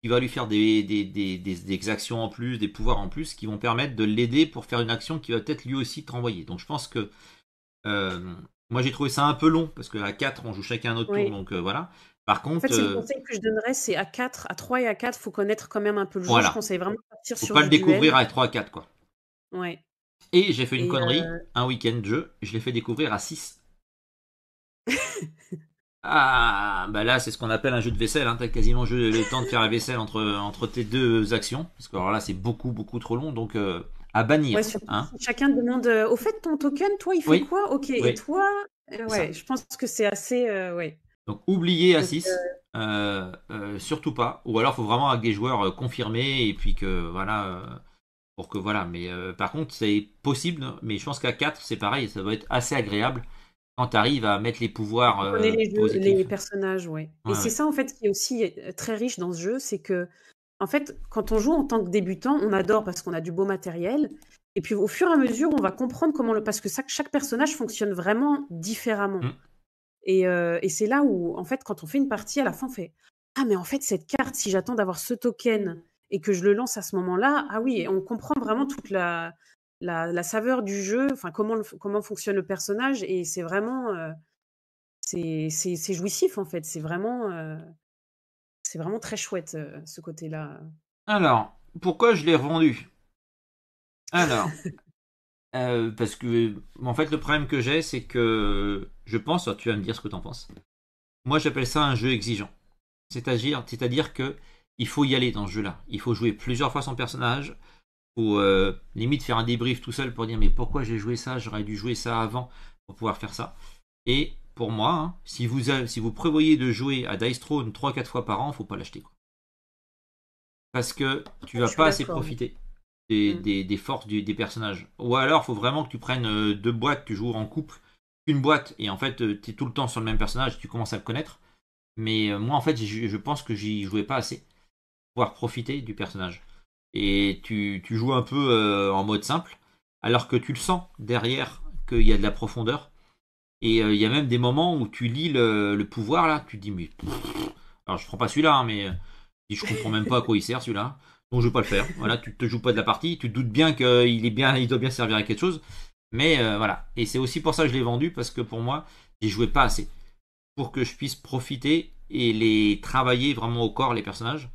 qui va lui faire des, des, actions en plus, des pouvoirs en plus qui vont permettre de l'aider pour faire une action qui va peut-être lui aussi te renvoyer. Donc je pense que euh, moi j'ai trouvé ça un peu long parce qu'à 4 on joue chacun un autre tour donc euh, voilà. Par contre, en fait, c'est le euh, conseil
que je donnerais, c'est à 4, à 3 et à 4, faut connaître quand même un peu le jeu. Je conseille vraiment de partir faut pas le découvrir à 3 à 4 quoi. Ouais.
Et j'ai fait une connerie, un week-end jeu, je l'ai fait découvrir à 6 ah, bah là, c'est ce qu'on appelle un jeu de vaisselle. Hein. T'as quasiment le temps de faire la vaisselle entre, entre tes deux actions. Parce que alors là, c'est beaucoup, beaucoup trop long. Donc, euh, à bannir. Hein.
Chacun demande euh, au fait, ton token, toi, il fait quoi Ok, et toi euh, Ouais, je pense que c'est assez. ouais.
Donc, oubliez à 6. surtout pas. Ou alors, faut vraiment un des joueurs confirmé et puis que, voilà pour que voilà. Mais par contre, c'est possible, mais je pense qu'à 4, c'est pareil, ça doit être assez agréable quand tu arrives à mettre les pouvoirs. Euh, les,
personnages, ouais. et c'est ça, en fait, qui est aussi euh, très riche dans ce jeu, c'est que, en fait, quand on joue en tant que débutant, on adore parce qu'on a du beau matériel. Et puis, au fur et à mesure, on va comprendre comment le. Parce que chaque personnage fonctionne vraiment différemment. Mm. Et, euh, et c'est là où, en fait, quand on fait une partie, à la fin, on fait Ah, mais en fait, cette carte, si j'attends d'avoir ce token et que je le lance à ce moment-là, ah oui, on comprend vraiment toute la, la, saveur du jeu, enfin comment comment fonctionne le personnage et c'est vraiment euh, c'est c'est jouissif en fait, c'est vraiment euh, c'est vraiment très chouette euh, ce côté-là.
Alors pourquoi je l'ai revendu Alors parce que en fait le problème que j'ai c'est que je pense, tu vas me dire ce que t'en penses. Moi j'appelle ça un jeu exigeant, c'est-à-dire c'est-à-dire que il faut y aller dans ce jeu-là, il faut jouer plusieurs fois son personnage ou euh, limite faire un débrief tout seul pour dire mais pourquoi j'ai joué ça, j'aurais dû jouer ça avant pour pouvoir faire ça. Et pour moi, hein, si, vous si vous prévoyez de jouer à Dice Throne 3-4 fois par an, faut pas l'acheter. Parce que tu vas pas assez profiter mm. des, des, forces des personnages. Ou alors faut vraiment que tu prennes euh, deux boîtes, tu joues en couple, une boîte, et en fait euh, tu es tout le temps sur le même personnage, tu commences à le connaître. Mais moi en fait je pense que j'y jouais pas assez. Pour pouvoir profiter du personnage et tu, tu joues un peu euh, en mode simple, alors que tu le sens derrière qu'il y a de la profondeur. Et euh, il y a même des moments où tu lis le, pouvoir là, tu te dis mais alors je prends pas celui-là, hein, mais euh, je comprends même pas à quoi il sert celui-là, donc je vais pas le faire. Voilà, tu te joues pas de la partie, tu te doutes bien qu'il est bien, il doit bien servir à quelque chose, mais voilà. Et c'est aussi pour ça que je l'ai vendu parce que pour moi, j'y jouais pas assez pour que je puisse profiter et les travailler vraiment au corps les personnages.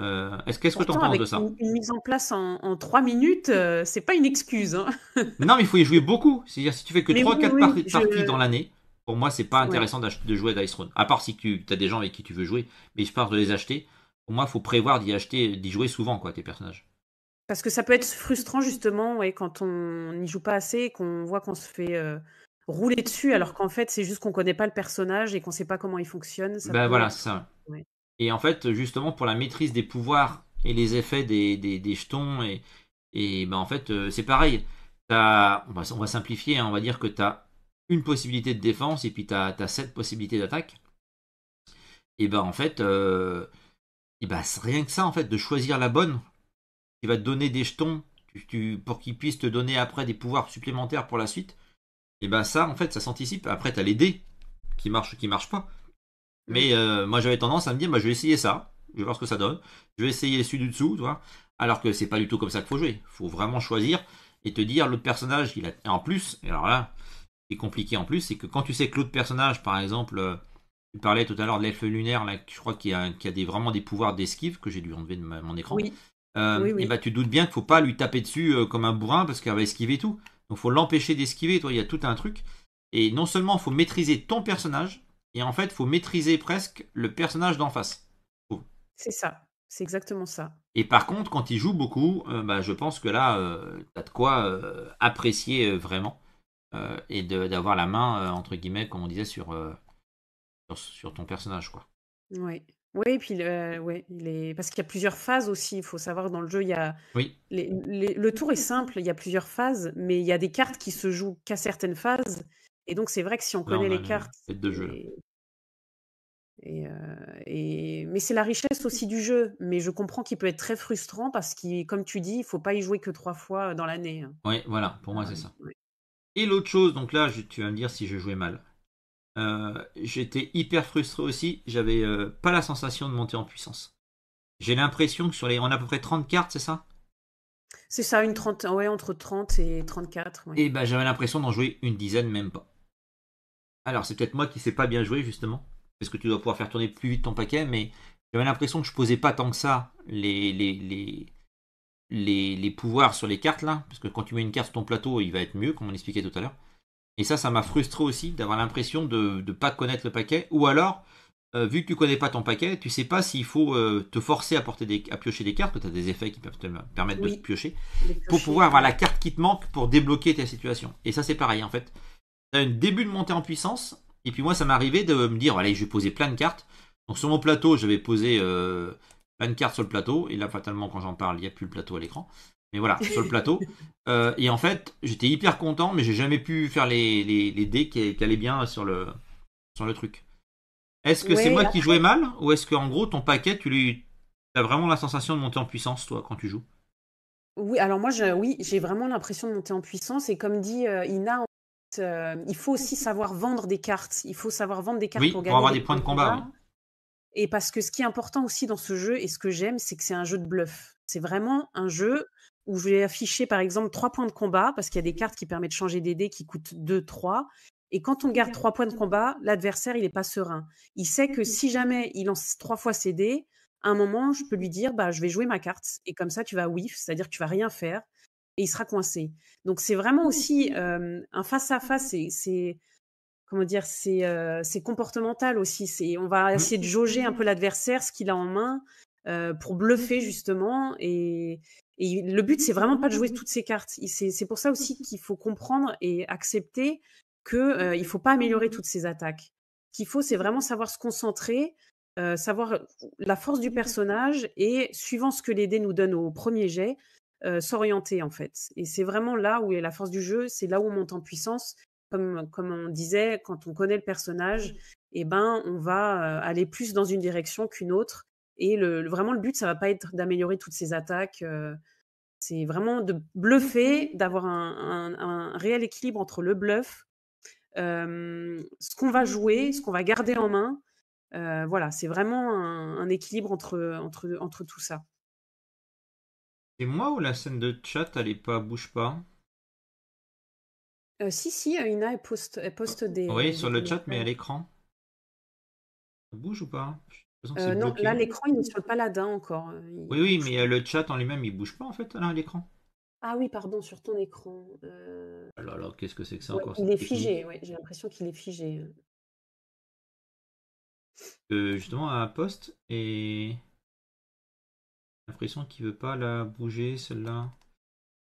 Euh, est-ce qu'est-ce que tu en penses de ça
une, mise en place en, en 3 minutes, euh, c'est pas une excuse. Hein.
non, mais il faut y jouer beaucoup. C'est-à-dire, si tu fais que 3-4 parties dans l'année, pour moi, c'est pas intéressant de jouer à Dice Throne. À part si tu as des gens avec qui tu veux jouer, mais je parle de les acheter. Pour moi, il faut prévoir d'y acheter, d'y jouer souvent, quoi, tes personnages.
Parce que ça peut être frustrant, justement, quand on n'y joue pas assez qu'on voit qu'on se fait. Euh, rouler dessus alors qu'en fait c'est juste qu'on connaît pas le personnage et qu'on sait pas comment il fonctionne. ben voilà, c'est ça.
Ouais. Et en fait, justement, pour la maîtrise des pouvoirs et les effets des, jetons, et, ben en fait, euh, c'est pareil. on, va, simplifier, hein, on va dire que tu as une possibilité de défense et puis tu as, as, sept possibilités d'attaque. Et ben en fait, euh, ben, rien que ça, en fait, de choisir la bonne, qui va te donner des jetons pour qu'ils puissent te donner après des pouvoirs supplémentaires pour la suite. Et ben ça, en fait, ça s'anticipe. Après, tu as les dés qui marchent ou qui marchent pas. Mais euh, moi, j'avais tendance à me dire, bah, je vais essayer ça, je vais voir ce que ça donne. Je vais essayer celui du dessous, Alors que c'est pas du tout comme ça qu'il faut jouer. il Faut vraiment choisir et te dire l'autre personnage, il a en plus. Et alors là, c'est compliqué en plus, c'est que quand tu sais que l'autre personnage, par exemple, euh, tu parlais tout à l'heure de l'elfe lunaire, là, je crois qu'il a, a des, vraiment des pouvoirs d'esquive que j'ai dû enlever de mon écran. Euh, et bah, tu doutes bien qu'il faut pas lui taper dessus comme un bourrin parce qu'elle va esquiver tout. Donc faut l'empêcher d'esquiver. Toi, il y a tout un truc. Et non seulement faut maîtriser ton personnage, et en fait, faut maîtriser presque le personnage d'en face.
C'est ça. C'est exactement ça.
Et par contre, quand il joue beaucoup, euh, bah, je pense que là, euh, as de quoi euh, apprécier euh, vraiment et d'avoir la main, entre guillemets, comme on disait, sur, sur, ton personnage. quoi.
Oui. puis il parce qu'il y a plusieurs phases aussi, il faut savoir dans le jeu, il y a... Oui. le tour est simple, il y a plusieurs phases, mais il y a des cartes qui se jouent qu'à certaines phases, et donc, c'est vrai que si on connaît les, cartes. Euh, et... Mais c'est la richesse aussi du jeu. Mais je comprends qu'il peut être très frustrant parce que, comme tu dis, il ne faut pas y jouer que trois fois dans l'année. Hein.
Oui, voilà, pour moi ah c'est ça. Et l'autre chose, donc là, je, tu vas me dire si je jouais mal. Euh, j'étais hyper frustré aussi, j'avais euh, pas la sensation de monter en puissance. J'ai l'impression que sur les. On a à peu près 30 cartes, c'est ça
C'est ça, une 30... ouais, entre 30 et 34. Et
bah, j'avais l'impression d'en jouer une dizaine, même pas. Alors, c'est peut-être moi qui sais pas bien jouer, justement, parce que tu dois pouvoir faire tourner plus vite ton paquet, mais j'avais l'impression que je posais pas tant que ça les, les, les, les, les pouvoirs sur les cartes, là, parce que quand tu mets une carte sur ton plateau, il va être mieux, comme on expliquait tout à l'heure. Et ça, ça m'a frustré aussi d'avoir l'impression de ne pas connaître le paquet, ou alors, euh, vu que tu connais pas ton paquet, tu sais pas s'il faut euh, te forcer à, porter des, à piocher des cartes, que tu as des effets qui peuvent te permettre de piocher, pour pouvoir avoir la carte qui te manque pour débloquer ta situation. Et ça, c'est pareil, en fait un début de montée en puissance. Et puis moi, ça m'arrivait de me dire, allez, je vais poser plein de cartes. Donc sur mon plateau, j'avais posé euh, plein de cartes sur le plateau. Et là, fatalement, quand j'en parle, il n'y a plus le plateau à l'écran. Mais voilà, sur le plateau. Euh, et en fait, j'étais hyper content, mais j'ai jamais pu faire les, dés qui, allaient bien sur le, sur le truc. Est-ce que c'est moi qui jouais mal ou est-ce qu'en gros, ton paquet, tu as vraiment la sensation de monter en puissance, toi, quand tu joues
oui, alors moi, oui, j'ai vraiment l'impression de monter en puissance. Et comme dit euh, Ina, euh, il faut aussi savoir vendre des cartes. Il faut savoir vendre des cartes pour gagner. avoir des, points de combat. Et parce que ce qui est important aussi dans ce jeu, et ce que j'aime, c'est que c'est un jeu de bluff. C'est vraiment un jeu où je vais afficher par exemple trois points de combat, parce qu'il y a des cartes qui permettent de changer des dés qui coûtent 2, 3. Et quand on garde trois points de combat, l'adversaire, il n'est pas serein. Il sait que si jamais il lance trois fois ses dés, à un moment, je peux lui dire, bah, je vais jouer ma carte. Et comme ça, tu vas whiff, c'est-à-dire que tu vas rien faire et il sera coincé. Donc c'est vraiment aussi un face à face. C'est comment dire, c'est comportemental aussi. C'est on va mmh. essayer de jauger un peu mmh. l'adversaire, ce qu'il a en main pour bluffer mmh. justement. Et, le but c'est vraiment pas de jouer toutes ses cartes. C'est pour ça aussi qu'il faut comprendre et accepter que il faut pas améliorer toutes ses attaques. Ce qu'il faut c'est vraiment savoir se concentrer. savoir la force du personnage et suivant ce que les dés nous donnent au premier jet, euh, s'orienter en fait. Et c'est vraiment là où est la force du jeu, c'est là où on monte en puissance. Comme, comme on disait, quand on connaît le personnage, eh ben, on va euh, aller plus dans une direction qu'une autre. Et le, vraiment, le but, ça va pas être d'améliorer toutes ces attaques. Euh, c'est vraiment de bluffer, mmh. d'avoir un, réel équilibre entre le bluff, ce qu'on va jouer, ce mmh. qu'on va garder en main. voilà, c'est vraiment un, un équilibre entre, entre, entre, tout ça.
C'est moi ou la scène de chat, elle est pas, bouge pas
euh, Si, si, Ina, elle poste, elle poste oh, des. Oui, sur le chat, mais à
l'écran. Ça bouge ou pas euh, Non, là, l'écran,
il est pas là-dedans encore. Euh, oui,
oui, mais le chat en lui-même, il bouge pas en fait, là, à l'écran.
Ah oui, pardon, sur ton écran. Alors, ah qu'est-ce que c'est que ça encore Il est figé, oui, j'ai l'impression qu'il est figé.
justement, à un poste et l'impression qu'il veut pas la bouger, celle-là.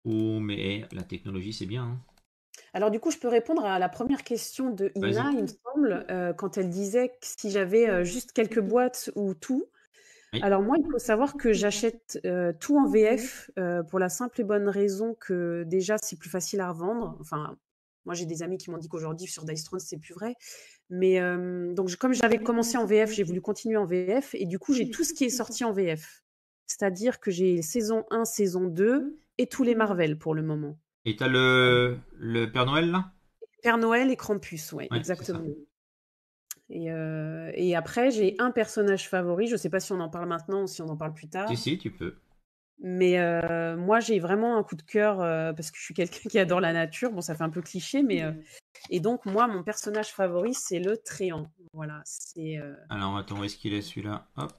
Oh, mais eh, la technologie, c'est bien. Hein.
Alors du coup, je peux répondre à la première question de Ina, il me semble, euh, quand elle disait que si j'avais euh, juste quelques boîtes ou tout. Alors moi, il faut savoir que j'achète euh, tout en VF pour la simple et bonne raison que déjà, c'est plus facile à revendre. Enfin, moi, j'ai des amis qui m'ont dit qu'aujourd'hui, sur Dice c'est plus vrai. Mais donc, comme j'avais commencé en VF, j'ai voulu continuer en VF. Et du coup, j'ai tout ce qui est sorti en VF. C'est-à-dire que j'ai saison 1, saison 2 et tous les Marvel pour le moment.
Et t'as le, le Père Noël là
Père Noël et Krampus, oui, exactement. Euh, et, après, j'ai un personnage favori. Je ne sais pas si on en parle maintenant ou si on en parle plus tard. Si, si, tu peux. Mais euh, moi, j'ai vraiment un coup de cœur euh, parce que je suis quelqu'un qui adore la nature. Bon, ça fait un peu cliché, mais. Et donc, moi, mon personnage favori, c'est le Tréant. Voilà, c'est.
Alors, attends, où est-ce qu'il est celui-là Hop.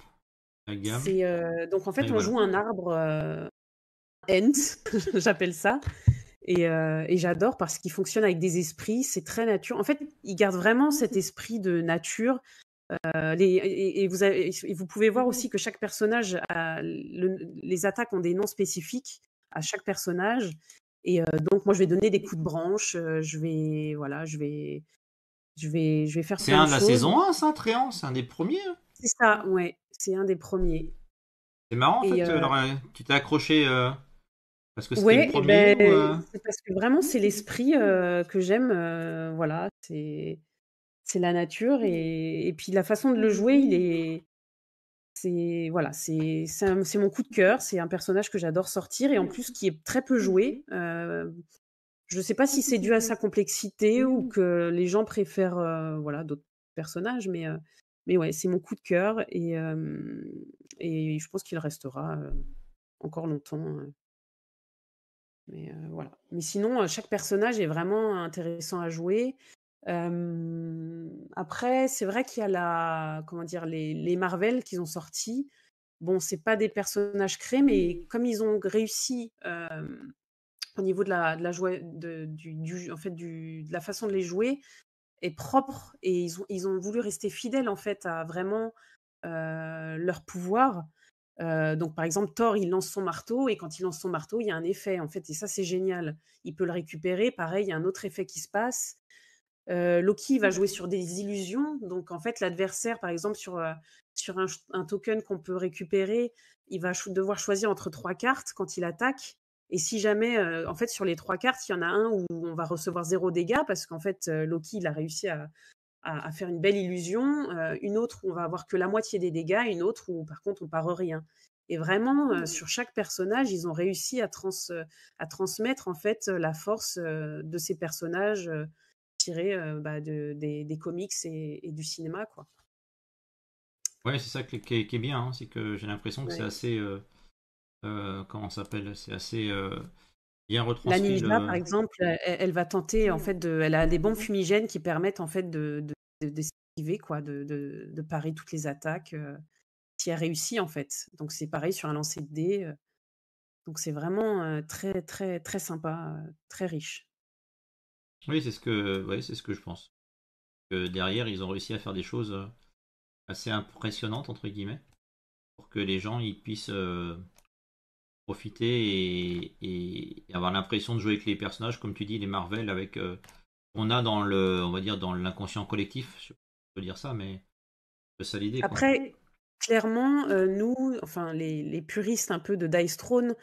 Euh,
donc en fait, ah on joue un arbre euh, end, j'appelle ça. Euh, et, j'adore parce qu'il fonctionne avec des esprits, c'est très nature. En fait, il garde vraiment ah, cet esprit de nature. les, et, vous vous pouvez voir aussi que chaque personnage, a, les attaques ont des noms spécifiques à chaque personnage. Et donc, moi, je vais donner des coups de branche. je vais, voilà, je vais, je vais, je vais faire. C'est un de la saison 1, ça, Tréant, c'est un des premiers. Hein? C'est ça, ouais. C'est un des premiers.
C'est marrant, en fait. Euh, euh, tu t'es accroché euh, parce que c'est le eh premier ben, Oui,
C'est parce que vraiment, c'est l'esprit que j'aime. voilà, c'est c'est la nature et... puis la façon de le jouer, il est. C'est voilà, c'est mon coup de cœur. C'est un personnage que j'adore sortir et en plus qui est très peu joué. Je ne sais pas si c'est dû à sa complexité ou que les gens préfèrent voilà d'autres personnages, mais mais ouais, c'est mon coup de cœur et, et je pense qu'il restera encore longtemps. Mais voilà. Mais sinon, chaque personnage est vraiment intéressant à jouer. après, c'est vrai qu'il y a la, comment dire, les, les Marvel qu'ils ont sortis. Bon, c'est pas des personnages créés, mais comme ils ont réussi au niveau de la, de la joie, de, du, en fait, du, de la façon de les jouer, est propre. Et ils ont, ils ont voulu rester fidèles, en fait, à vraiment euh, leur pouvoir. Euh, donc, par exemple, Thor, il lance son marteau, et quand il lance son marteau, il y a un effet, en fait, et ça, c'est génial. Il peut le récupérer, pareil, il y a un autre effet qui se passe. Euh, Loki va jouer sur des illusions, donc en fait, l'adversaire, par exemple, sur, sur un, token qu'on peut récupérer, il va devoir choisir entre trois cartes quand il attaque. Et si jamais, euh, en fait, sur les trois cartes, il y en a un où on va recevoir zéro dégâts parce qu'en fait, euh, Loki, il a réussi à, faire une belle illusion. Euh, une autre où on va avoir que la moitié des dégâts. Une autre où, par contre, on part rien. Et vraiment, mmh. sur chaque personnage, ils ont réussi à, trans, à transmettre en fait la force de ces personnages tirés bah, de, des, comics et, du cinéma, quoi.
Ouais, c'est ça qui est, bien. Hein. C'est que j'ai l'impression que c'est assez euh, comment s'appelle C'est assez euh, bien retranscrit. La Ninja, par
exemple, euh, elle, va tenter en fait elle a des bombes fumigènes qui permettent en fait de d'esquiver de, quoi, de, de, parer toutes les attaques euh, si elle réussit en fait. Donc c'est pareil sur un lancer de dés. donc c'est vraiment très très très sympa, très riche.
Oui, c'est ce que, c'est ce que je pense. Que derrière, ils ont réussi à faire des choses assez impressionnantes entre guillemets pour que les gens ils puissent profiter et, avoir l'impression de jouer avec les personnages, comme tu dis, les Marvel, avec euh, on a dans le, on va dire dans l'inconscient collectif, je peux dire ça, mais c'est ça l'idée. Après,
clairement, euh, nous, enfin les, les, puristes un peu de Dice Throne,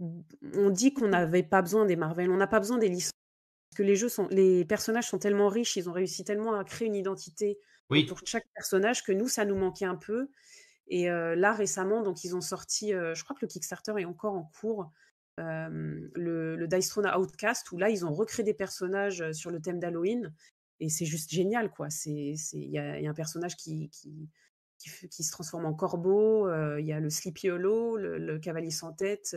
on dit qu'on n'avait pas besoin des Marvel, on n'a pas besoin des licences. Parce que les jeux sont, les personnages sont tellement riches, ils ont réussi tellement à créer une identité pour chaque personnage que nous, ça nous manquait un peu. Et euh, là, récemment, donc ils ont sorti, euh, je crois que le Kickstarter est encore en cours, euh, le, le Dice Throne Outcast, où là, ils ont recréé des personnages sur le thème d'Halloween. Et c'est juste génial, quoi. Il y, a, un personnage qui, qui, qui, se transforme en corbeau, il y a le Sleepy Hollow, le, cavalier sans tête.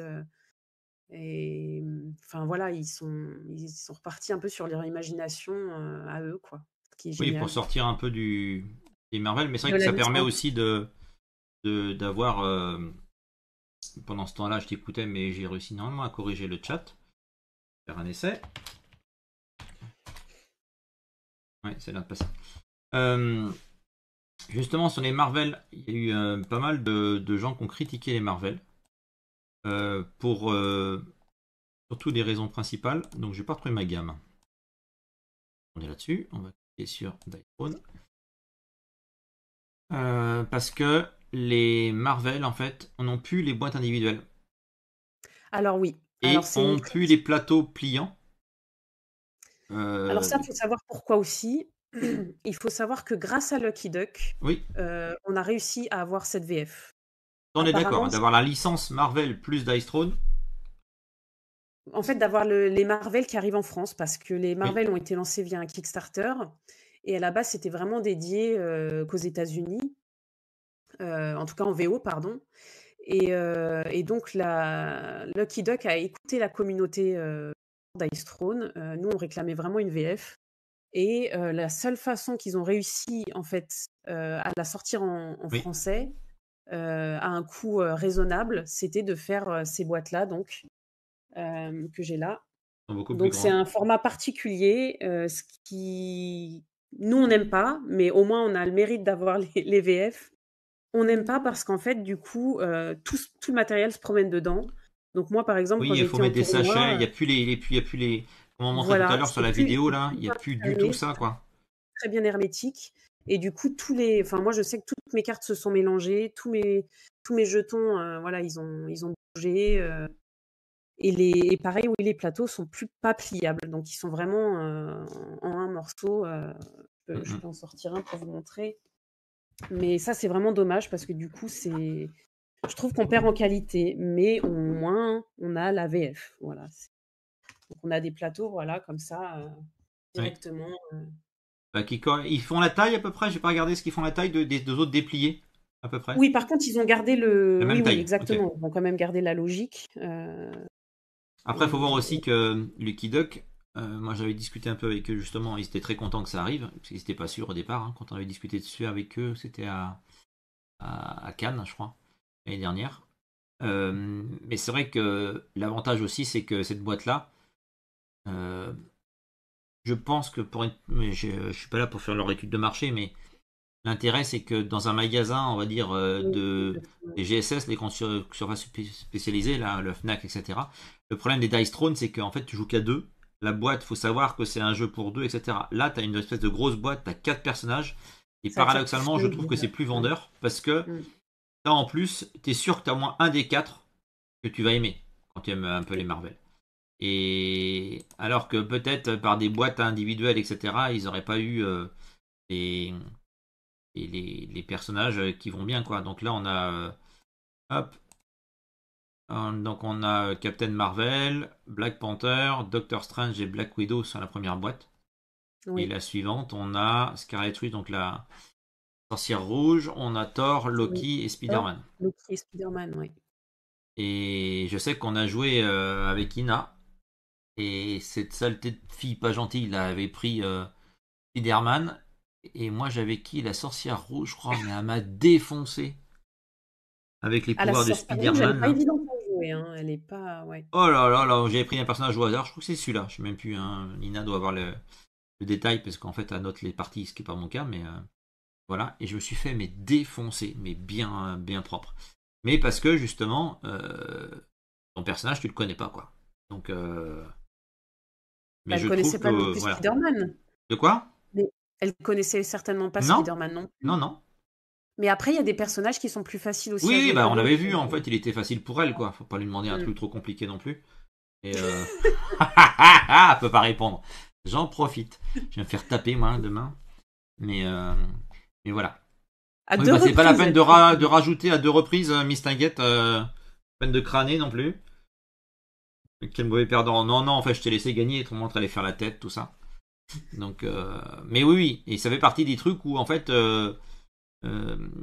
et enfin voilà, ils sont, ils sont repartis un peu sur leur imagination à eux, quoi. Qui est oui, pour
sortir un peu du, des Marvel, mais c'est vrai que ça permet aussi de, d'avoir. Euh, pendant ce temps-là, je t'écoutais, mais j'ai réussi normalement à corriger le chat. Faire un essai. Ouais, c'est là de passer. Euh, justement, sur les Marvel, il y a eu euh, pas mal de, gens qui ont critiqué les Marvel. pour surtout des raisons principales. Donc, je vais pas retrouver ma gamme. On est là-dessus. On va cliquer sur Dice parce que les Marvel, en fait, on n'ont plus les boîtes individuelles.
Alors oui. Et Alors, plus
les plateaux pliants. Alors ça, il
euh, faut savoir pourquoi aussi. il faut savoir que grâce à Lucky Duck, euh, on a réussi à avoir cette VF. On est d'accord, hein, d'avoir
la licence Marvel plus Dice Throne.
En fait, d'avoir les Marvel qui arrivent en France, parce que les Marvel ont été lancés via un Kickstarter, et à la base, c'était vraiment dédié euh, qu'aux États-Unis. Euh, en tout cas en VO, pardon. Euh, et, donc, la, Lucky Duck a écouté la communauté euh, d'Ice nous, on réclamait vraiment une VF. Et la seule façon qu'ils ont réussi en fait à la sortir en, français à un coût raisonnable, c'était de faire ces boîtes-là donc que j'ai là. donc c'est un format particulier, ce qui nous on n'aime pas, mais au moins on a le mérite d'avoir les, VF on n'aime pas parce qu'en fait, du coup, euh, tout, le matériel se promène dedans. Donc moi, par exemple, oui, il faut mettre des sachets. Il n'y a euh,
plus les, il y a plus les. Comme on montrait tout à l'heure sur la vidéo là, il n'y a plus du tout ça quoi.
Très bien hermétique. Et du coup, tous les, enfin moi, je sais que toutes mes cartes se sont mélangées, tous mes tous mes jetons, euh, voilà, ils ont ils ont bougé. Et, les, et pareil, oui, les plateaux sont plus pas pliables, donc ils sont vraiment en un morceau. Je peux en sortir un pour vous montrer. Mais ça, c'est vraiment dommage parce que du coup, c'est. Je trouve qu'on perd en qualité, mais au moins, on a la VF. Voilà. Donc, on a des plateaux, voilà, comme ça, euh, directement. Euh.
Bah, ils font la taille à peu près, j'ai pas regardé ce qu'ils font la taille de, des deux autres dépliés. À peu près. Oui,
par contre, ils ont gardé le. exactement. Ils ont quand même gardé la logique. Euh. Après, il faut voir aussi
que Lucky Duck euh, moi, j'avais discuté un peu avec eux justement. Ils étaient très contents que ça arrive, parce qu'ils n'étaient pas sûrs au départ. Hein, quand on avait discuté dessus avec eux, c'était à, à, Cannes, je crois, l'année dernière. Euh, mais c'est vrai que l'avantage aussi, c'est que cette boîte-là, euh, je pense que pour être, je, suis pas là pour faire leur étude de marché, mais l'intérêt, c'est que dans un magasin, on va dire de des GSS, les grandes surfaces spécialisées, là, le Fnac, etc. Le problème des Dice Throne, c'est qu'en fait, tu joues qu'à deux la boîte, faut savoir que c'est un jeu pour deux, etc. Là, tu as une espèce de grosse boîte, tu as quatre personnages. Et paradoxalement, je trouve que c'est plus vendeur parce que mm. là, en plus, tu es sûr que tu as au moins un des quatre que tu vas aimer quand tu aimes un peu les Marvel. Et alors que peut-être par des boîtes individuelles, etc., ils n'auraient pas eu euh, les... Les, personnages qui vont bien, quoi. Donc là, on a. Euh, hop, Hein, donc on a euh, Captain Marvel, Black Panther, Doctor Strange et Black Widow sur la première boîte. Et la suivante, on a Scarlet Witch, donc la sorcière rouge, on a Thor, Loki et Spider-Man.
Loki et oui.
Et je sais qu'on a joué euh, avec Ina. Et cette saleté de fille pas gentille, elle avait pris euh, Spider-Man. Et moi, j'avais qui La sorcière rouge, je crois, mais elle m'a défoncé. Avec les ah, pouvoirs de Spider-Man.
Hein, pas.
Oh là là là, j'avais pris un personnage au hasard, je trouve que c'est celui-là. Je sais même plus, hein, Nina doit avoir le, détail parce qu'en fait elle note les parties, ce qui n'est pas mon cas, mais euh, voilà. Et je me suis fait mais défoncer, mais bien, bien propre. Mais parce que justement, euh, ton personnage, tu le connais pas, quoi. Donc. Euh, mais je connaissait pas Spider-Man. De quoi
mais Elle connaissait certainement pas Spider-Man non Non, non. Mais après, il y a des personnages qui sont plus faciles aussi. Oui, bah, on l'avait vu, en
fait, il était facile pour elle, quoi. Faut pas lui demander un mm. truc trop compliqué non plus. Et euh... elle peut pas répondre. J'en profite. Je vais me faire taper, moi, demain. Mais, euh, Mais voilà. Bah, c'est pas la peine de, de, rajouter à deux reprises Mistinguette euh, Miss Tinguette. Euh, peine de crâner non plus. Quel mauvais perdant. Non, non, en fait, je t'ai laissé gagner. Tu montre aller faire la tête, tout ça. Donc, mais oui, oui. Et ça fait partie des trucs où, en fait, puis euh,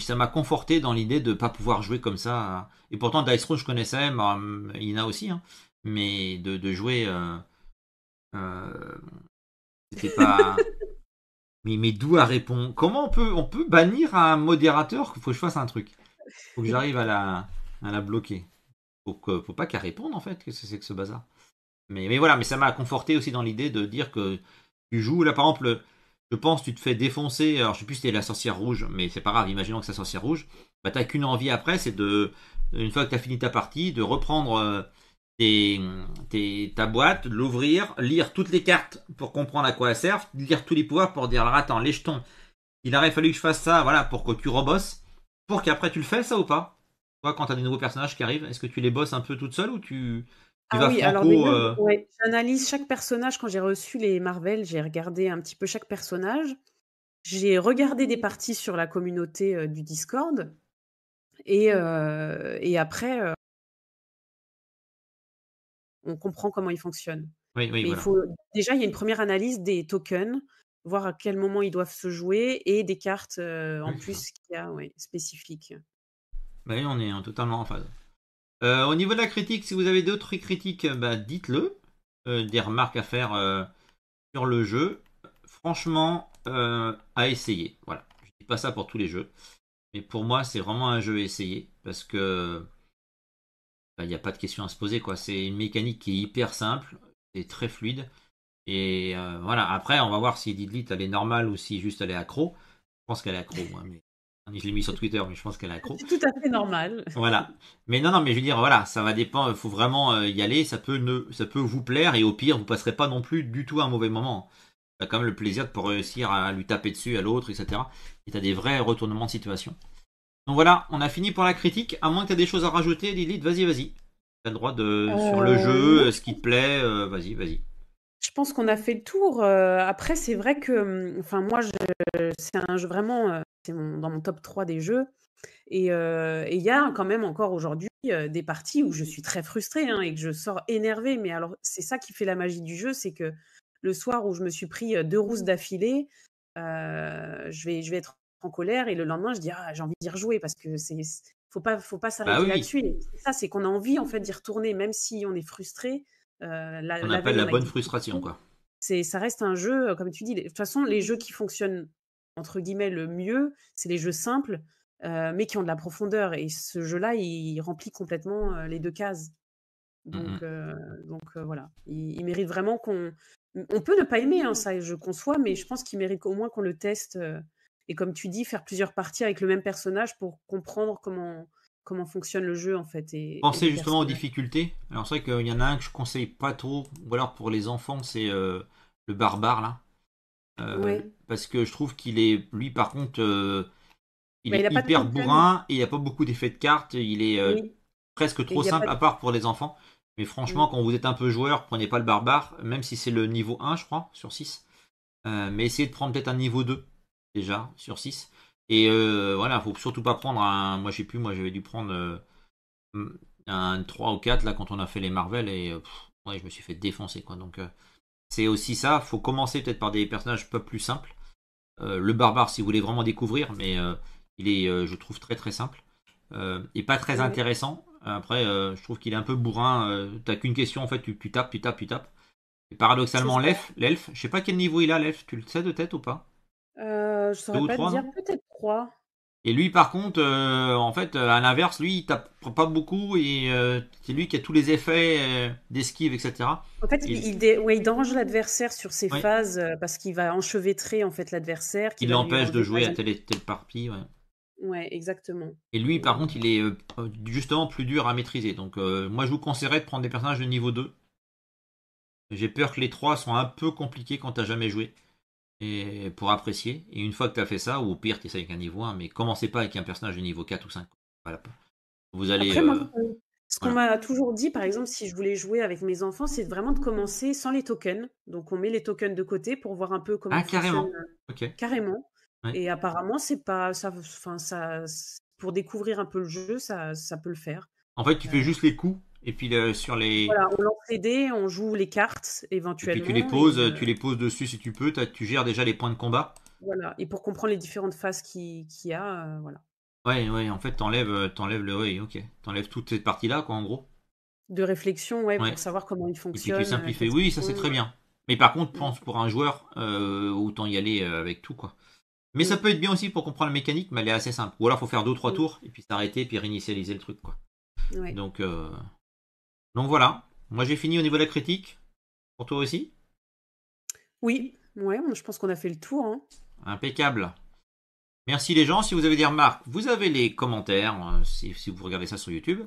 ça m'a conforté dans l'idée de ne pas pouvoir jouer comme ça. Et pourtant, Dice je connaissais, en euh, a aussi, hein. mais de, de jouer. Euh, c'était pas. mais, mais d'où à répondre Comment on peut, on peut bannir un modérateur Il faut que je fasse un truc. il faut que j'arrive à la, à la bloquer. il que, faut pas qu'elle réponde, en fait. Qu'est-ce que c'est que ce bazar mais, mais voilà, mais ça m'a conforté aussi dans l'idée de dire que tu joues. Là, par exemple, je pense, tu te fais défoncer. Alors, je sais plus si t'es la sorcière rouge, mais c'est pas grave, imaginons que c'est la sorcière rouge. Bah, t'as qu'une envie après, c'est de, une fois que t'as fini ta partie, de reprendre euh, tes, tes, ta boîte, l'ouvrir, lire toutes les cartes pour comprendre à quoi elles servent, lire tous les pouvoirs pour dire, alors attends, les jetons, il aurait fallu que je fasse ça, voilà, pour que tu rebosses, pour qu'après tu le fasses ça ou pas Toi, quand t'as des nouveaux personnages qui arrivent, est-ce que tu les bosses un peu toute seule ou tu, ah oui, alors euh,
j'analyse chaque personnage. Quand j'ai reçu les Marvel, j'ai regardé un petit peu chaque personnage. J'ai regardé des parties sur la communauté euh, du Discord. Et, euh, et après, on comprend comment ils fonctionnent. Oui, il faut... Déjà, il y a une première analyse des tokens, voir à quel moment ils doivent se jouer, et des cartes en plus qu'il a spécifiques.
Bah oui, on est totalement en phase. Euh, au niveau de la critique, si vous avez d'autres critiques, bah, dites-le. Euh, des remarques à faire euh, sur le jeu. Franchement, à essayer. Voilà. Je dis pas ça pour tous les jeux. Mais pour moi, c'est vraiment un jeu à essayer. Parce que bah, il n'y a pas de question à se poser. quoi. C'est une mécanique qui est hyper simple. C'est très fluide. Et voilà. Après, on va voir si Didlit elle est normale ou si juste elle est accro. Je pense qu'elle est accro, moi. Je l'ai mis sur Twitter, mais je pense qu'elle a accro. C'est
tout à fait normal. Voilà.
Mais non, non, mais je veux dire, voilà, ça va dépendre. Il faut vraiment euh, y aller. Ça peut, ne, ça peut vous plaire et au pire, vous passerez pas non plus du tout un mauvais moment. T'as quand même le plaisir de pouvoir réussir à lui taper dessus à l'autre, etc. Et t'as des vrais retournements de situation. Donc voilà, on a fini pour la critique. À moins que aies des choses à rajouter, Lilith, vas-y, vas-y. T'as le droit de sur le euh, jeu, ce qui te plaît, euh, vas-y, vas-y.
Je pense qu'on a fait le tour. Euh, après, c'est vrai que, hum, enfin, moi, c'est un jeu vraiment, euh, c'est dans mon top 3 des jeux. Euh, et il y a quand même encore aujourd'hui des parties où je suis très frustrée hein, et que je sors énervée. Mais alors, c'est ça qui fait la magie du jeu, c'est que le soir où je me suis pris deux rousses mmh. d'affilée, je, vais, je vais être en colère et le lendemain, je dis «Ah, j'ai envie d'y rejouer parce que c'est faut pas faut pas bah s'arrêter là-dessus. ça, c'est qu'on a envie en fait d'y retourner, même si on est frustré. Euh, on appelle la bonne frustration, quoi. C'est, ça reste un jeu, euh, comme tu dis. De toute façon, les jeux qui fonctionnent entre guillemets le mieux, c'est les jeux simples, euh, mais qui ont de la profondeur. Et ce jeu-là, il, remplit complètement les deux cases. Donc, donc voilà, il, mérite vraiment qu'on. On peut ne pas aimer, hein, ça, je conçois, mais je pense qu'il mérite au moins qu'on le teste. et comme tu dis, faire plusieurs parties avec le même personnage pour comprendre comment, comment fonctionne le jeu en fait. Et, Pensez justement aux
difficultés. Alors c'est vrai qu'il y en a un que je conseille pas trop, ou alors pour les enfants, c'est euh, le barbare là. Euh, parce que je trouve qu'il est, lui par contre, euh, il est hyper bourrin et il n'y a pas beaucoup d'effets de cartes. Il est presque trop simple, à part pour les enfants. Mais franchement, mm. quand vous êtes un peu joueur, prenez pas le barbare, même si c'est le niveau 1, je crois, sur 6. mais essayez de prendre peut-être un niveau 2 déjà sur 6 et euh, voilà, faut surtout pas prendre un. Moi, j'ai plus, moi, j'avais dû prendre euh, un 3 ou 4 là quand on a fait les Marvel et euh, je me suis fait défoncer quoi. Donc, euh, c'est aussi ça. Faut commencer peut-être par des personnages peu plus simples. le barbare, si vous voulez vraiment découvrir, mais il est, je trouve, très très simple et pas très intéressant. Après, je trouve qu'il est un peu bourrin. T'as qu'une question en fait, tu, tapes, tu tapes, tu tapes. Et paradoxalement, l'elfe, l'elfe, je sais pas quel niveau il a, l'elfe, tu le sais de tête ou pas
euh, je saurais pas dire, peut-être 3
Et lui, par contre, euh, en fait, euh, à l'inverse, lui, il tape pas beaucoup et c'est lui qui a tous les effets d'esquive, etc.
En fait, il, il, dérange l'adversaire sur ses phases parce qu'il va enchevêtrer en fait l'adversaire. qui l'empêche de jouer à
tel et telle parti
ouais. exactement.
Et lui, par contre, il est justement plus dur à maîtriser. Donc, moi, je vous conseillerais de prendre des personnages de niveau 2. J'ai peur que les 3 soient un peu compliqués quand t'as jamais joué et pour apprécier. Et une fois que tu as fait ça, ou pire, tu essaies avec un niveau 1, mais commencez pas avec un personnage de niveau 4 ou 5. Vous allez. Euh,
euh, ce qu'on m'a toujours dit, par exemple, si je voulais jouer avec mes enfants, c'est vraiment de commencer sans les tokens. Donc, on met les tokens de côté pour voir un peu comment. Ah, carrément. Euh, carrément. Et apparemment, c'est pas. Ça, enfin, ça, pour découvrir un peu le jeu, ça, ça peut le faire.
En fait, tu fais juste les coups et puis sur les. Voilà,
on lance les dés, on joue les cartes éventuellement. Et puis tu les poses, euh, tu les
poses dessus si tu peux. Tu gères déjà les points de combat.
Voilà. Et pour comprendre les différentes phases qu'il y a, euh, voilà.
Ouais, ouais. En fait, t'enlèves, euh, enlèves le, ouais, ok. T'enlèves toute cette partie-là, quoi, en gros.
De réflexion, ouais, pour savoir comment il fonctionne. Et tu simplifies. Oui, ça c'est très bien.
Mais par contre, pense pour un joueur, autant y aller avec tout, quoi. Mais ça mm. peut être bien aussi pour comprendre la mécanique, mais elle est assez simple. Ou alors, faut faire deux trois mm. tours et puis s'arrêter, puis réinitialiser le truc, quoi. Donc. Donc voilà, moi j'ai fini au niveau de la critique. Pour toi aussi
Oui, ouais, je pense qu'on a fait le tour. Hein.
Impeccable. Merci les gens, si vous avez des remarques, vous avez les commentaires, euh, si, vous regardez ça sur YouTube.